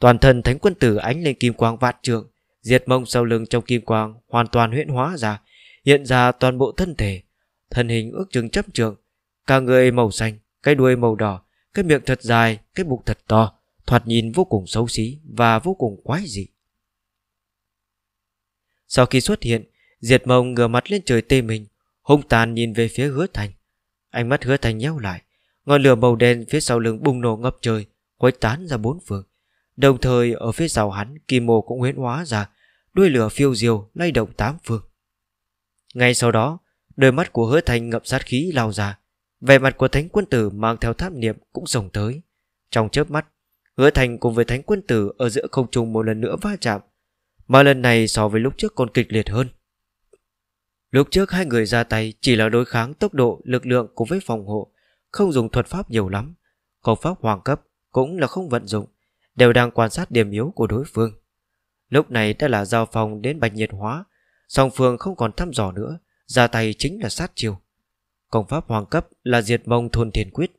toàn thân thánh quân tử ánh lên kim quang vạn trượng, diệt mông sau lưng trong kim quang hoàn toàn huyễn hóa ra, hiện ra toàn bộ thân thể, thân hình ước chừng chấp trường, cả người màu xanh, cái đuôi màu đỏ, cái miệng thật dài, cái bụng thật to, thoạt nhìn vô cùng xấu xí và vô cùng quái dị. Sau khi xuất hiện, Diệt Mông ngửa mặt lên trời tê mình, hung tàn nhìn về phía Hứa Thành. Ánh mắt Hứa Thành nhéo lại, ngọn lửa màu đen phía sau lưng bùng nổ ngập trời, khuếch tán ra bốn phương. Đồng thời ở phía sau hắn kim mô cũng huyễn hóa ra Đuôi lửa phiêu diều lay động tám phương Ngay sau đó Đôi mắt của hứa thành ngậm sát khí lao ra Vẻ mặt của thánh quân tử mang theo tháp niệm cũng rồng tới Trong chớp mắt Hứa thành cùng với thánh quân tử ở giữa không trung một lần nữa va chạm Mà lần này so với lúc trước còn kịch liệt hơn Lúc trước hai người ra tay chỉ là đối kháng tốc độ, lực lượng cùng với phòng hộ Không dùng thuật pháp nhiều lắm Còn pháp hoàng cấp cũng là không vận dụng, đều đang quan sát điểm yếu của đối phương. Lúc này đã là giao phòng đến bạch nhiệt hóa, song phương không còn thăm dò nữa, ra tay chính là sát chiêu. Công pháp hoàng cấp là diệt mông thôn thiên quyết,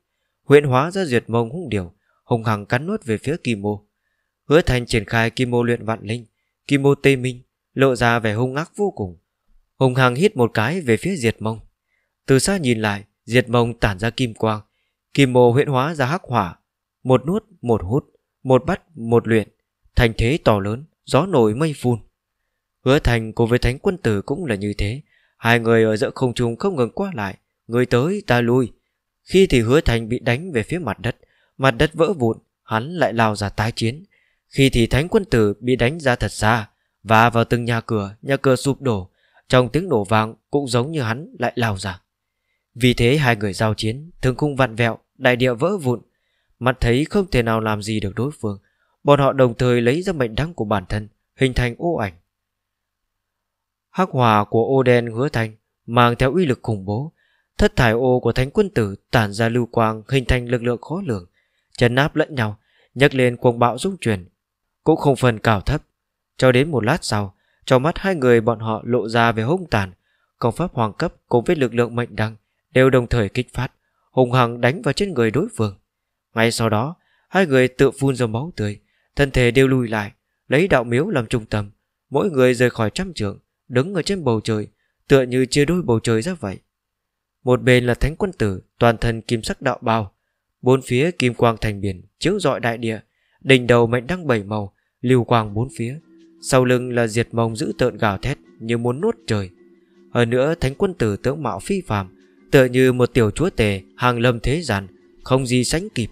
huyện hóa ra diệt mông hung điểu, hùng hằng cắn nuốt về phía Kim Mô. Hứa Thành triển khai Kim Mô luyện vạn linh, Kim Mô tê minh, lộ ra vẻ hung ác vô cùng. Hùng hằng hít một cái về phía diệt mông. Từ xa nhìn lại, diệt mông tản ra kim quang, Kim Mô huyện hóa ra hắc hỏa, một nuốt, một hút, một bắt, một luyện, thành thế to lớn, gió nổi mây phun. Hứa Thành cùng với Thánh Quân Tử cũng là như thế, hai người ở giữa không trung không ngừng qua lại, người tới ta lui. Khi thì Hứa Thành bị đánh về phía mặt đất, mặt đất vỡ vụn, hắn lại lao ra tái chiến. Khi thì Thánh Quân Tử bị đánh ra thật xa, và vào từng nhà cửa, nhà cửa sụp đổ, trong tiếng nổ vang cũng giống như hắn lại lao ra. Vì thế hai người giao chiến, thường khung vặn vẹo, đại địa vỡ vụn, Mắt thấy không thể nào làm gì được đối phương Bọn họ đồng thời lấy ra mệnh đăng của bản thân Hình thành ô ảnh Hắc hòa của ô đen hứa thành Mang theo uy lực khủng bố Thất thải ô của thánh quân tử Tản ra lưu quang hình thành lực lượng khó lường Chân áp lẫn nhau nhấc lên cuồng bão dung chuyển Cũng không phần cào thấp Cho đến một lát sau Trong mắt hai người bọn họ lộ ra về hung tàn Công pháp hoàng cấp cùng với lực lượng mệnh đăng Đều đồng thời kích phát Hùng hằng đánh vào trên người đối phương ngay sau đó, hai người tự phun ra máu tươi, thân thể đều lùi lại, lấy đạo miếu làm trung tâm, mỗi người rời khỏi trăm trường, đứng ở trên bầu trời, tựa như chia đôi bầu trời ra vậy. Một bên là thánh quân tử, toàn thân kim sắc đạo bao, bốn phía kim quang thành biển, chiếu rọi đại địa, đỉnh đầu mệnh đăng bảy màu, lưu quang bốn phía, sau lưng là diệt mông giữ tợn gào thét như muốn nuốt trời. Hơn nữa thánh quân tử tướng mạo phi phàm, tựa như một tiểu chúa tề hàng lâm thế gian, không gì sánh kịp.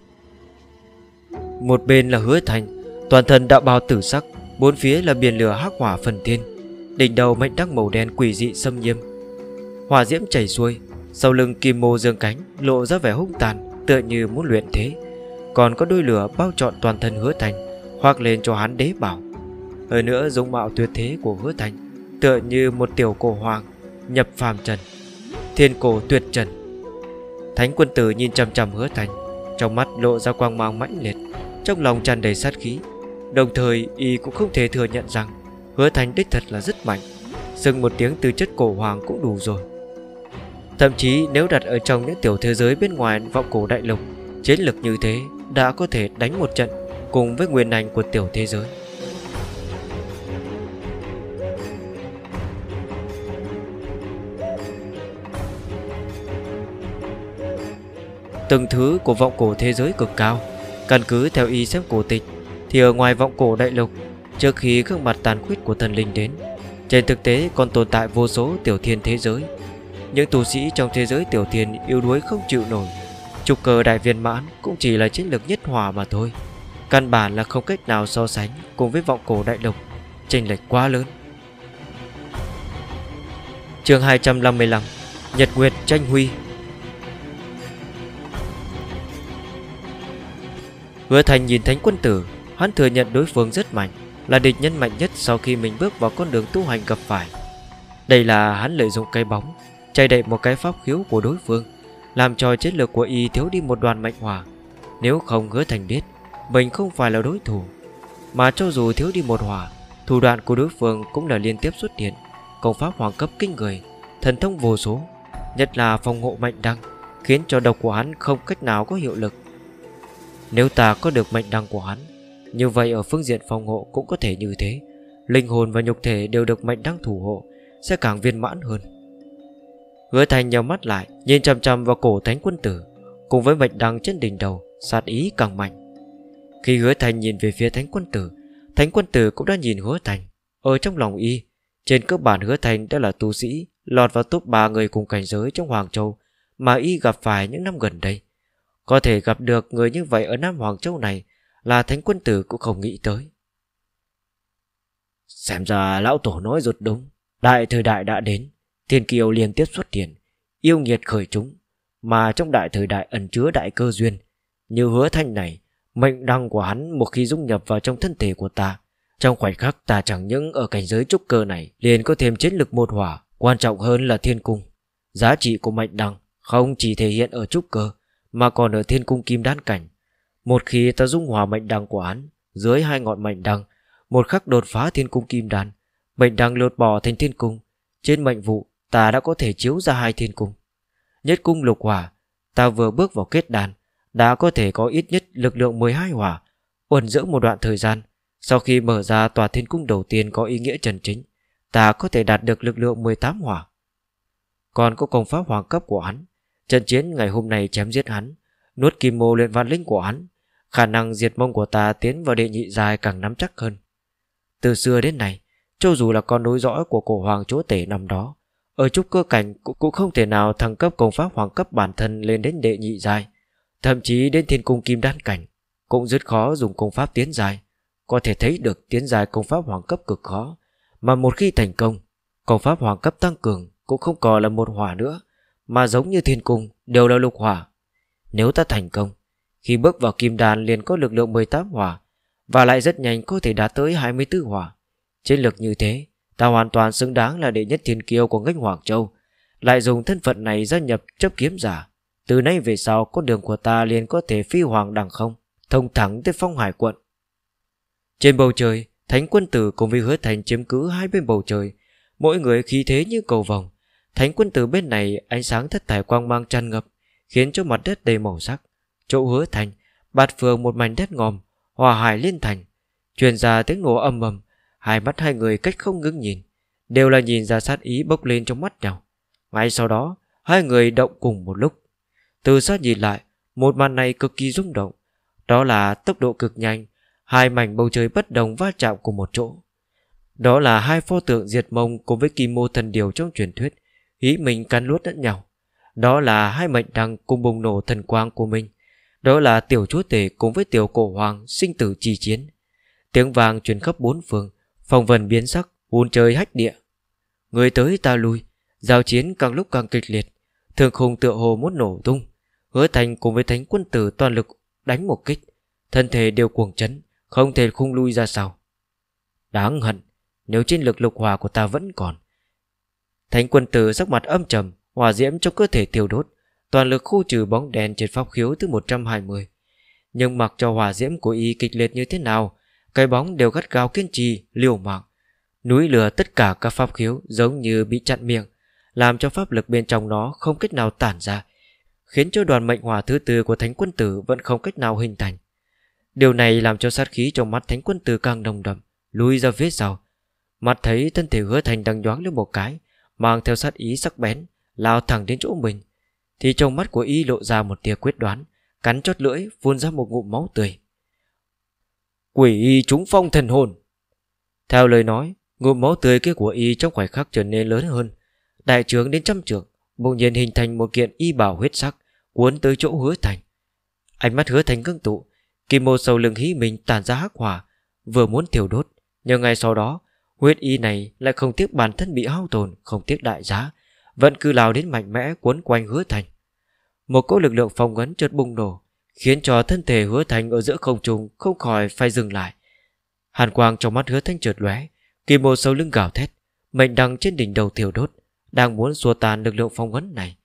Một bên là hứa thành Toàn thân đạo bao tử sắc Bốn phía là biển lửa hắc hỏa phần thiên Đỉnh đầu mảnh đắc màu đen quỷ dị xâm nhiễm Hỏa diễm chảy xuôi Sau lưng kim mô dương cánh Lộ ra vẻ hung tàn Tựa như muốn luyện thế Còn có đôi lửa bao trọn toàn thân hứa thành Khoác lên cho hắn đế bảo Hơn nữa dung mạo tuyệt thế của hứa thành Tựa như một tiểu cổ hoàng Nhập phàm trần Thiên cổ tuyệt trần Thánh quân tử nhìn chằm chằm hứa thành trong mắt lộ ra quang mang mãnh liệt Trong lòng tràn đầy sát khí Đồng thời y cũng không thể thừa nhận rằng Hứa thành đích thật là rất mạnh Dừng một tiếng từ chất cổ hoàng cũng đủ rồi Thậm chí nếu đặt ở trong những tiểu thế giới bên ngoài vọng cổ đại lục Chiến lực như thế đã có thể đánh một trận Cùng với nguyên ảnh của tiểu thế giới Từng thứ của vọng cổ thế giới cực cao Căn cứ theo ý xếp cổ tịch Thì ở ngoài vọng cổ đại lục Trước khi gương mặt tàn khuyết của thần linh đến Trên thực tế còn tồn tại vô số tiểu thiên thế giới Những tù sĩ trong thế giới tiểu thiên yếu đuối không chịu nổi Trục cờ đại viên mãn cũng chỉ là chiến lược nhất hòa mà thôi Căn bản là không cách nào so sánh cùng với vọng cổ đại lục chênh lệch quá lớn chương 255 Nhật Nguyệt Tranh Huy Hứa Thành nhìn Thánh Quân Tử Hắn thừa nhận đối phương rất mạnh Là địch nhân mạnh nhất sau khi mình bước vào con đường tu hành gặp phải Đây là hắn lợi dụng cái bóng Chạy đậy một cái pháp khiếu của đối phương Làm cho chiến lược của y thiếu đi một đoàn mạnh hỏa Nếu không hứa thành biết Mình không phải là đối thủ Mà cho dù thiếu đi một hỏa Thủ đoạn của đối phương cũng là liên tiếp xuất hiện Công pháp hoàng cấp kinh người Thần thông vô số Nhất là phòng hộ mạnh đăng Khiến cho độc của hắn không cách nào có hiệu lực nếu ta có được mệnh đăng của hắn Như vậy ở phương diện phòng hộ cũng có thể như thế Linh hồn và nhục thể đều được mệnh đăng thủ hộ Sẽ càng viên mãn hơn Hứa thành nhau mắt lại Nhìn chằm chằm vào cổ thánh quân tử Cùng với mệnh đăng trên đỉnh đầu Sát ý càng mạnh Khi hứa thành nhìn về phía thánh quân tử Thánh quân tử cũng đã nhìn hứa thành Ở trong lòng y Trên cơ bản hứa thành đã là tu sĩ Lọt vào top 3 người cùng cảnh giới trong Hoàng Châu Mà y gặp phải những năm gần đây có thể gặp được người như vậy ở Nam Hoàng Châu này là thánh quân tử cũng không nghĩ tới. Xem ra lão tổ nói rụt đúng. Đại thời đại đã đến, thiên kiều liên tiếp xuất hiện, yêu nghiệt khởi chúng. Mà trong đại thời đại ẩn chứa đại cơ duyên, như hứa thanh này, mệnh đăng của hắn một khi dung nhập vào trong thân thể của ta. Trong khoảnh khắc ta chẳng những ở cảnh giới trúc cơ này liền có thêm chiến lực một hỏa, quan trọng hơn là thiên cung. Giá trị của mệnh đăng không chỉ thể hiện ở trúc cơ, mà còn ở thiên cung kim đan cảnh Một khi ta dung hòa mệnh đăng của hắn Dưới hai ngọn mệnh đăng Một khắc đột phá thiên cung kim đan Mệnh đăng lột bỏ thành thiên cung Trên mệnh vụ ta đã có thể chiếu ra hai thiên cung Nhất cung lục hỏa Ta vừa bước vào kết đan Đã có thể có ít nhất lực lượng 12 hỏa Uẩn dưỡng một đoạn thời gian Sau khi mở ra tòa thiên cung đầu tiên có ý nghĩa trần chính Ta có thể đạt được lực lượng 18 hỏa Còn có công pháp hoàng cấp của hắn Trận chiến ngày hôm nay chém giết hắn Nuốt kim mô luyện vạn linh của hắn Khả năng diệt mông của ta tiến vào đệ nhị dài càng nắm chắc hơn Từ xưa đến nay Cho dù là con nối dõi của cổ hoàng chúa tể năm đó Ở chút cơ cảnh cũng, cũng không thể nào thăng cấp công pháp hoàng cấp bản thân lên đến đệ nhị dài Thậm chí đến thiên cung kim đan cảnh Cũng rất khó dùng công pháp tiến dài Có thể thấy được tiến dài công pháp hoàng cấp cực khó Mà một khi thành công Công pháp hoàng cấp tăng cường Cũng không còn là một hỏa nữa mà giống như thiên cung Đều là lục hỏa Nếu ta thành công Khi bước vào kim đàn liền có lực lượng 18 hỏa Và lại rất nhanh có thể đạt tới 24 hỏa Chiến lược như thế Ta hoàn toàn xứng đáng là đệ nhất thiên kiêu của ngách Hoàng Châu Lại dùng thân phận này gia nhập chấp kiếm giả Từ nay về sau Con đường của ta liền có thể phi hoàng đằng không Thông thẳng tới phong hải quận Trên bầu trời Thánh quân tử cùng với hứa thành chiếm cứ hai bên bầu trời Mỗi người khí thế như cầu vòng Thánh quân từ bên này ánh sáng thất thải quang mang tràn ngập, khiến cho mặt đất đầy màu sắc. Chỗ hứa thành, bạt phường một mảnh đất ngòm, hòa hải liên thành. Truyền ra tiếng nổ âm ầm, hai mắt hai người cách không ngưng nhìn, đều là nhìn ra sát ý bốc lên trong mắt nhau. Ngay sau đó, hai người động cùng một lúc. Từ sát nhìn lại, một màn này cực kỳ rung động. Đó là tốc độ cực nhanh, hai mảnh bầu trời bất đồng va chạm cùng một chỗ. Đó là hai pho tượng diệt mông cùng với kim mô thần điều trong truyền thuyết, ý mình cắn nuốt lẫn nhau. Đó là hai mệnh đằng cùng bùng nổ thần quang của mình. Đó là tiểu chúa tể cùng với tiểu cổ hoàng sinh tử chi chiến. Tiếng vàng truyền khắp bốn phương, phòng vần biến sắc, hôn trời hách địa. Người tới ta lui, giao chiến càng lúc càng kịch liệt, thường khùng tựa hồ muốn nổ tung. Hứa thành cùng với thánh quân tử toàn lực đánh một kích, thân thể đều cuồng chấn, không thể khung lui ra sau. Đáng hận, nếu chiến lực lục hòa của ta vẫn còn, Thánh quân tử sắc mặt âm trầm Hòa diễm trong cơ thể thiêu đốt Toàn lực khu trừ bóng đèn trên pháp khiếu thứ 120 Nhưng mặc cho hòa diễm của y kịch liệt như thế nào Cái bóng đều gắt gao kiên trì Liều mạng Núi lửa tất cả các pháp khiếu giống như bị chặn miệng Làm cho pháp lực bên trong nó không cách nào tản ra Khiến cho đoàn mệnh hỏa thứ tư của thánh quân tử Vẫn không cách nào hình thành Điều này làm cho sát khí trong mắt thánh quân tử càng đồng đậm Lùi ra phía sau mặt thấy thân thể hứa thành đang nhoáng lên một cái mang theo sát ý sắc bén, lao thẳng đến chỗ mình, thì trong mắt của y lộ ra một tia quyết đoán, cắn chót lưỡi, phun ra một ngụm máu tươi. Quỷ y trúng phong thần hồn. Theo lời nói, ngụm máu tươi kia của y trong khoảnh khắc trở nên lớn hơn, đại trướng đến trăm trượng, bỗng nhiên hình thành một kiện y bảo huyết sắc, cuốn tới chỗ hứa thành. Ánh mắt hứa thành ngưng tụ, kim mô sầu lưng hí mình tản ra hắc hỏa, vừa muốn thiêu đốt, nhưng ngay sau đó Huyết y này lại không tiếc bản thân bị hao tồn Không tiếc đại giá Vẫn cứ lao đến mạnh mẽ cuốn quanh hứa thành Một cỗ lực lượng phong ấn chợt bùng nổ Khiến cho thân thể hứa thành ở giữa không trung Không khỏi phải dừng lại Hàn quang trong mắt hứa thanh trượt lóe kỳ mô sâu lưng gào thét Mệnh đằng trên đỉnh đầu thiểu đốt Đang muốn xua tàn lực lượng phong ấn này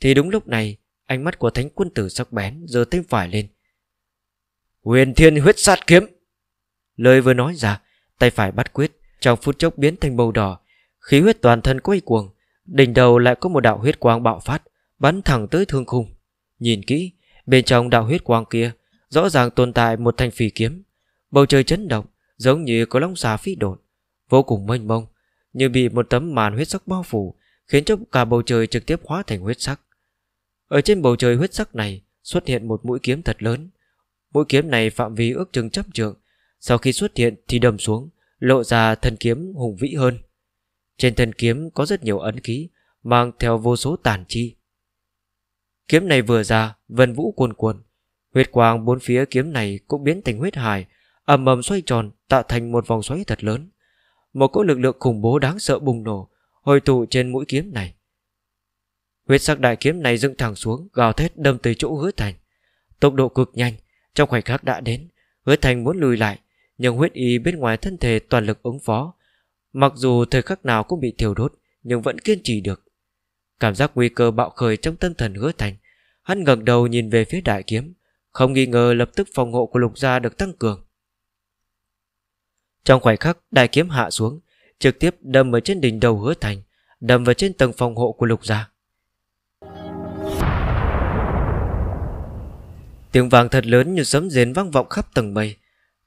Thì đúng lúc này Ánh mắt của thánh quân tử sắc bén Giờ thêm phải lên Huyền thiên huyết sát kiếm Lời vừa nói ra Tay phải bắt quyết trong phút chốc biến thành màu đỏ, khí huyết toàn thân quay cuồng, đỉnh đầu lại có một đạo huyết quang bạo phát, bắn thẳng tới thương khung. Nhìn kỹ, bên trong đạo huyết quang kia rõ ràng tồn tại một thanh phi kiếm, bầu trời chấn động, giống như có long xà phi đột, vô cùng mênh mông, như bị một tấm màn huyết sắc bao phủ, khiến cho cả bầu trời trực tiếp hóa thành huyết sắc. Ở trên bầu trời huyết sắc này xuất hiện một mũi kiếm thật lớn. Mũi kiếm này phạm vi ước chừng trăm trượng, sau khi xuất hiện thì đâm xuống, lộ ra thân kiếm hùng vĩ hơn. Trên thân kiếm có rất nhiều ấn ký, mang theo vô số tàn chi. Kiếm này vừa ra, vân vũ cuồn cuộn, huyết quang bốn phía kiếm này cũng biến thành huyết hải, ầm ầm xoay tròn tạo thành một vòng xoáy thật lớn. Một cỗ lực lượng khủng bố đáng sợ bùng nổ, hồi tụ trên mũi kiếm này. Huyết sắc đại kiếm này dựng thẳng xuống, gào thét đâm tới chỗ hứa thành. Tốc độ cực nhanh, trong khoảnh khắc đã đến, hứa thành muốn lùi lại nhưng huyết y bên ngoài thân thể toàn lực ứng phó Mặc dù thời khắc nào cũng bị thiêu đốt Nhưng vẫn kiên trì được Cảm giác nguy cơ bạo khởi trong tâm thần hứa thành Hắn ngẩng đầu nhìn về phía đại kiếm Không nghi ngờ lập tức phòng hộ của lục gia được tăng cường Trong khoảnh khắc đại kiếm hạ xuống Trực tiếp đâm ở trên đỉnh đầu hứa thành Đâm vào trên tầng phòng hộ của lục gia Tiếng vàng thật lớn như sấm rền vang vọng khắp tầng mây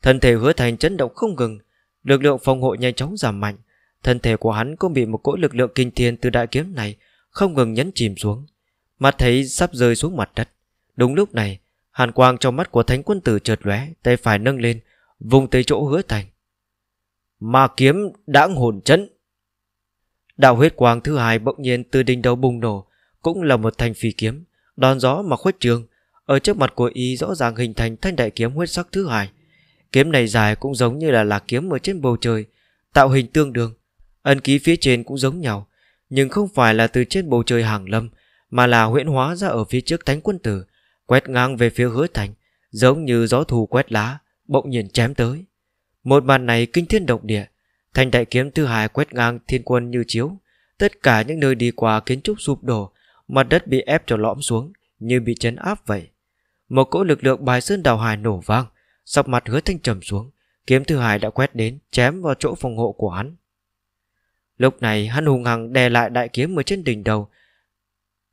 Thân thể hứa thành chấn động không ngừng Lực lượng phòng hộ nhanh chóng giảm mạnh Thân thể của hắn cũng bị một cỗ lực lượng kinh thiên từ đại kiếm này Không ngừng nhấn chìm xuống Mặt thấy sắp rơi xuống mặt đất Đúng lúc này Hàn quang trong mắt của thánh quân tử trượt lóe Tay phải nâng lên Vùng tới chỗ hứa thành mà kiếm đã hồn chấn Đạo huyết quang thứ hai bỗng nhiên từ đỉnh đầu bùng nổ Cũng là một thanh phi kiếm Đòn gió mà khuếch trường Ở trước mặt của y rõ ràng hình thành thanh đại kiếm huyết sắc thứ hai Kiếm này dài cũng giống như là lạc kiếm ở trên bầu trời, tạo hình tương đương. Ân ký phía trên cũng giống nhau, nhưng không phải là từ trên bầu trời hàng lâm, mà là huyễn hóa ra ở phía trước thánh quân tử, quét ngang về phía hứa thành, giống như gió thù quét lá, bỗng nhiên chém tới. Một màn này kinh thiên động địa, thanh đại kiếm thứ hai quét ngang thiên quân như chiếu, tất cả những nơi đi qua kiến trúc sụp đổ, mặt đất bị ép cho lõm xuống như bị chấn áp vậy. Một cỗ lực lượng bài sơn đào hài nổ vang, Sọc mặt hứa thanh trầm xuống Kiếm thứ hai đã quét đến Chém vào chỗ phòng hộ của hắn Lúc này hắn hùng hằng đè lại đại kiếm ở trên đỉnh đầu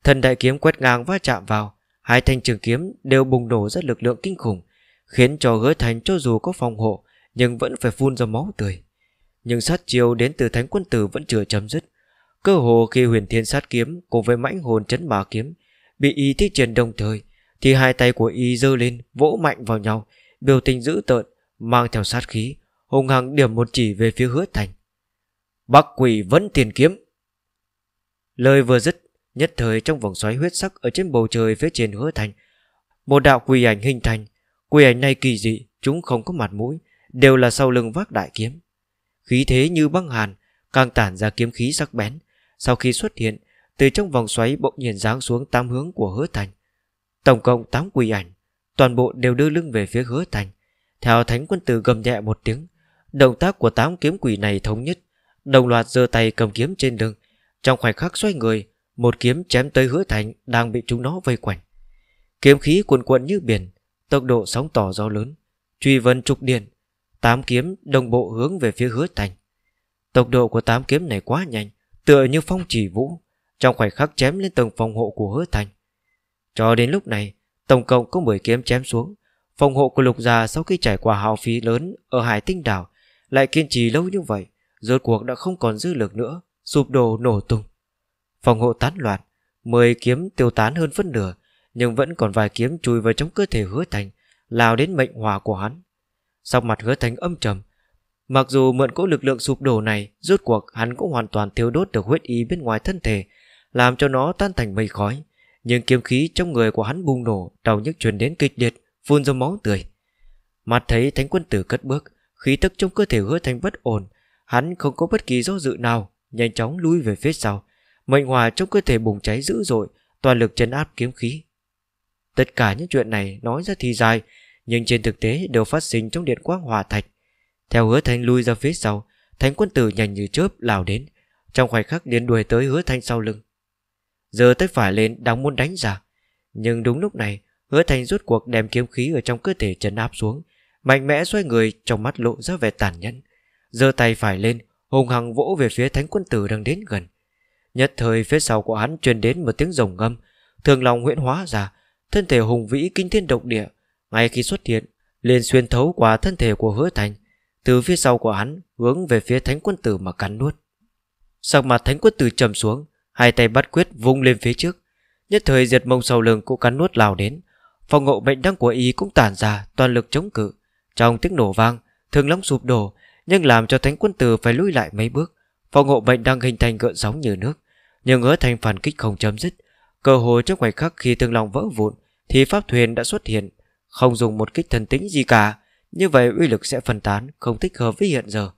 thân đại kiếm quét ngang va chạm vào Hai thanh trường kiếm đều bùng nổ ra lực lượng kinh khủng Khiến cho hứa thành cho dù có phòng hộ Nhưng vẫn phải phun ra máu tươi Nhưng sát chiêu đến từ thánh quân tử vẫn chưa chấm dứt Cơ hồ khi huyền thiên sát kiếm Cùng với mãnh hồn chấn mà kiếm Bị y thi triển đồng thời Thì hai tay của y giơ lên vỗ mạnh vào nhau biểu tình dữ tợn, mang theo sát khí, hùng hăng điểm một chỉ về phía hứa thành. Bắc quỷ vẫn tiền kiếm. Lời vừa dứt, nhất thời trong vòng xoáy huyết sắc ở trên bầu trời phía trên hứa thành, một đạo quỷ ảnh hình thành, quỷ ảnh này kỳ dị, chúng không có mặt mũi, đều là sau lưng vác đại kiếm. Khí thế như băng hàn, càng tản ra kiếm khí sắc bén, sau khi xuất hiện, từ trong vòng xoáy bỗng nhiên giáng xuống tám hướng của hứa thành. Tổng cộng tám quỷ ảnh toàn bộ đều đưa lưng về phía hứa thành. Theo thánh quân tử gầm nhẹ một tiếng, động tác của tám kiếm quỷ này thống nhất, đồng loạt giơ tay cầm kiếm trên lưng. Trong khoảnh khắc xoay người, một kiếm chém tới hứa thành đang bị chúng nó vây quanh. Kiếm khí cuồn cuộn như biển, tốc độ sóng tỏ gió lớn, truy vân trục điện, tám kiếm đồng bộ hướng về phía hứa thành. Tốc độ của tám kiếm này quá nhanh, tựa như phong chỉ vũ, trong khoảnh khắc chém lên tầng phòng hộ của hứa thành. Cho đến lúc này, Tổng cộng có 10 kiếm chém xuống Phòng hộ của lục già sau khi trải qua hào phí lớn Ở hải tinh đảo Lại kiên trì lâu như vậy Rốt cuộc đã không còn dư lực nữa Sụp đổ nổ tung Phòng hộ tán loạn 10 kiếm tiêu tán hơn phân nửa Nhưng vẫn còn vài kiếm chui vào trong cơ thể hứa thành Lao đến mệnh hòa của hắn Sau mặt hứa thành âm trầm Mặc dù mượn cỗ lực lượng sụp đổ này Rốt cuộc hắn cũng hoàn toàn thiếu đốt được huyết ý bên ngoài thân thể Làm cho nó tan thành mây khói nhưng kiếm khí trong người của hắn bùng nổ Đau nhức truyền đến kịch liệt Phun ra máu tươi Mặt thấy thánh quân tử cất bước Khí tức trong cơ thể hứa thành bất ổn Hắn không có bất kỳ do dự nào Nhanh chóng lui về phía sau Mệnh hòa trong cơ thể bùng cháy dữ dội Toàn lực chấn áp kiếm khí Tất cả những chuyện này nói ra thì dài Nhưng trên thực tế đều phát sinh trong điện quang hòa thạch Theo hứa thành lui ra phía sau Thánh quân tử nhanh như chớp lao đến Trong khoảnh khắc liền đuổi tới hứa thanh sau lưng Giờ tay phải lên đang muốn đánh ra Nhưng đúng lúc này Hứa thành rút cuộc đem kiếm khí ở trong cơ thể chấn áp xuống Mạnh mẽ xoay người Trong mắt lộ ra vẻ tàn nhẫn Giờ tay phải lên hùng hằng vỗ về phía thánh quân tử đang đến gần Nhất thời phía sau của hắn truyền đến một tiếng rồng ngâm Thường lòng huyễn hóa ra Thân thể hùng vĩ kinh thiên động địa Ngay khi xuất hiện liền xuyên thấu qua thân thể của hứa thành Từ phía sau của hắn hướng về phía thánh quân tử mà cắn nuốt Sắc mặt thánh quân tử trầm xuống Hai tay bắt quyết vung lên phía trước Nhất thời diệt mông sau lưng cũng cắn nuốt lao đến Phòng ngộ mệnh đăng của y cũng tản ra Toàn lực chống cự Trong tiếng nổ vang Thường lắm sụp đổ Nhưng làm cho thánh quân tử phải lùi lại mấy bước Phòng ngộ mệnh đang hình thành gợn sóng như nước Nhưng hứa thành phản kích không chấm dứt Cơ hội trong khoảnh khắc khi thương long vỡ vụn Thì pháp thuyền đã xuất hiện Không dùng một kích thần tính gì cả Như vậy uy lực sẽ phân tán Không thích hợp với hiện giờ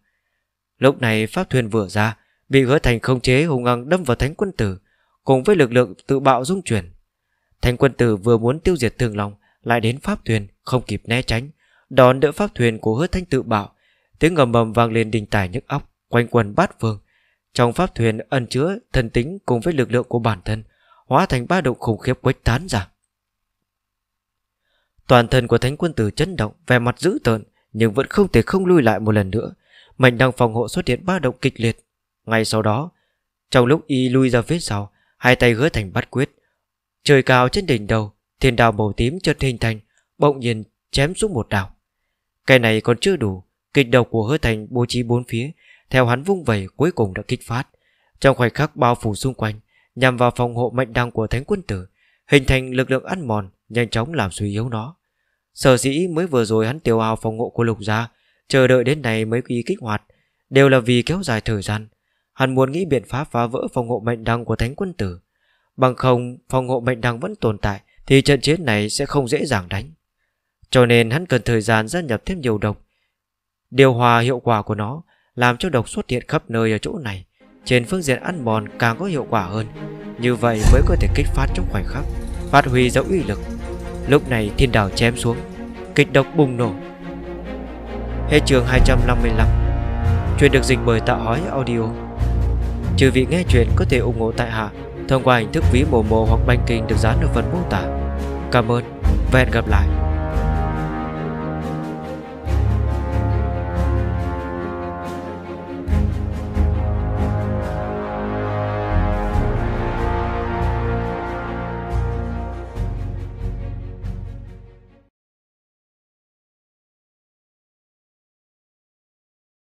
Lúc này pháp thuyền vừa ra Bị hứa thành không chế hùng ngang đâm vào thánh quân tử Cùng với lực lượng tự bạo dung chuyển Thánh quân tử vừa muốn tiêu diệt thường long Lại đến pháp thuyền không kịp né tránh Đón đỡ pháp thuyền của hứa thanh tự bạo Tiếng ngầm mầm vang lên đình tài nhức óc Quanh quần bát vương Trong pháp thuyền ẩn chứa thần tính cùng với lực lượng của bản thân Hóa thành ba động khủng khiếp quách tán ra Toàn thân của thánh quân tử chấn động Vẻ mặt dữ tợn Nhưng vẫn không thể không lui lại một lần nữa Mạnh năng phòng hộ xuất hiện ba động kịch liệt ngay sau đó, trong lúc y lui ra phía sau, hai tay gỡ thành bắt quyết. Trời cao trên đỉnh đầu, thiên đào màu tím chợt hình thành, bỗng nhiên chém xuống một đảo. Cái này còn chưa đủ, kịch độc của hứa thành bố trí bốn phía, theo hắn vung vẩy cuối cùng đã kích phát. Trong khoảnh khắc bao phủ xung quanh, nhằm vào phòng hộ mạnh đăng của thánh quân tử, hình thành lực lượng ăn mòn, nhanh chóng làm suy yếu nó. Sở dĩ mới vừa rồi hắn tiêu hao phòng ngộ của lục gia Chờ đợi đến này mới quy kích hoạt Đều là vì kéo dài thời gian Hắn muốn nghĩ biện pháp phá vỡ phòng hộ mệnh đăng của thánh quân tử Bằng không phòng hộ mệnh đăng vẫn tồn tại Thì trận chiến này sẽ không dễ dàng đánh Cho nên hắn cần thời gian gia nhập thêm nhiều độc Điều hòa hiệu quả của nó Làm cho độc xuất hiện khắp nơi ở chỗ này Trên phương diện ăn mòn càng có hiệu quả hơn Như vậy mới có thể kích phát trong khoảnh khắc Phát huy dấu uy lực Lúc này thiên đảo chém xuống Kịch độc bùng nổ hệ trường 255 Chuyện được dịch bởi tạo hói audio Trừ vị nghe chuyện có thể ủng hộ tại hạ thông qua hình thức ví mồ mồ hoặc banking được dán ở phần mô tả. Cảm ơn và hẹn gặp lại.